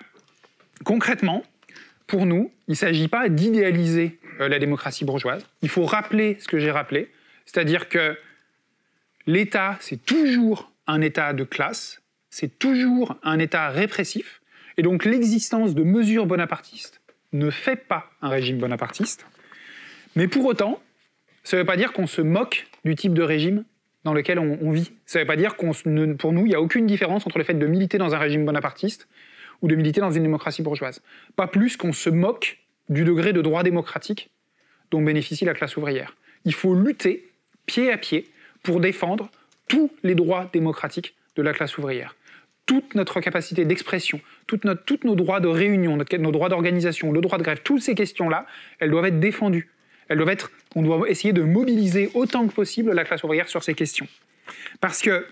Concrètement, pour nous, il ne s'agit pas d'idéaliser euh, la démocratie bourgeoise. Il faut rappeler ce que j'ai rappelé, c'est-à-dire que l'État, c'est toujours un État de classe, c'est toujours un État répressif, et donc l'existence de mesures bonapartistes ne fait pas un régime bonapartiste. Mais pour autant, ça ne veut pas dire qu'on se moque du type de régime dans lequel on, vit. Ça ne veut pas dire qu'on, pour nous, il n'y a aucune différence entre le fait de militer dans un régime bonapartiste ou de militer dans une démocratie bourgeoise. Pas plus qu'on se moque du degré de droit démocratique dont bénéficie la classe ouvrière. Il faut lutter pied à pied pour défendre tous les droits démocratiques de la classe ouvrière toute notre capacité d'expression, tous nos droits de réunion, nos droits d'organisation, le droit de grève, toutes ces questions-là, elles doivent être défendues. Elles doivent être, on doit essayer de mobiliser autant que possible la classe ouvrière sur ces questions. Parce que,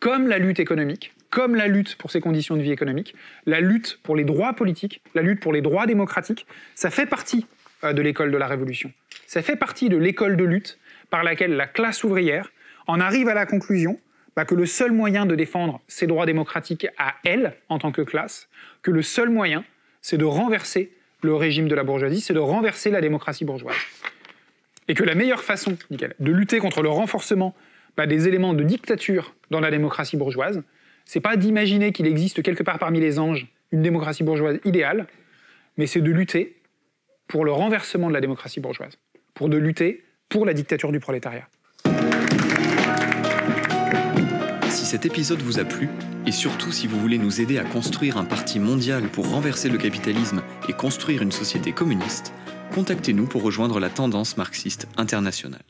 comme la lutte économique, comme la lutte pour ces conditions de vie économique, la lutte pour les droits politiques, la lutte pour les droits démocratiques, ça fait partie euh, de l'école de la Révolution. Ça fait partie de l'école de lutte par laquelle la classe ouvrière en arrive à la conclusion que le seul moyen de défendre ses droits démocratiques à elle, en tant que classe, que le seul moyen, c'est de renverser le régime de la bourgeoisie, c'est de renverser la démocratie bourgeoise. Et que la meilleure façon, nickel, de lutter contre le renforcement bah, des éléments de dictature dans la démocratie bourgeoise, c'est pas d'imaginer qu'il existe quelque part parmi les anges une démocratie bourgeoise idéale, mais c'est de lutter pour le renversement de la démocratie bourgeoise, pour de lutter pour la dictature du prolétariat. cet épisode vous a plu, et surtout si vous voulez nous aider à construire un parti mondial pour renverser le capitalisme et construire une société communiste, contactez-nous pour rejoindre la tendance marxiste internationale.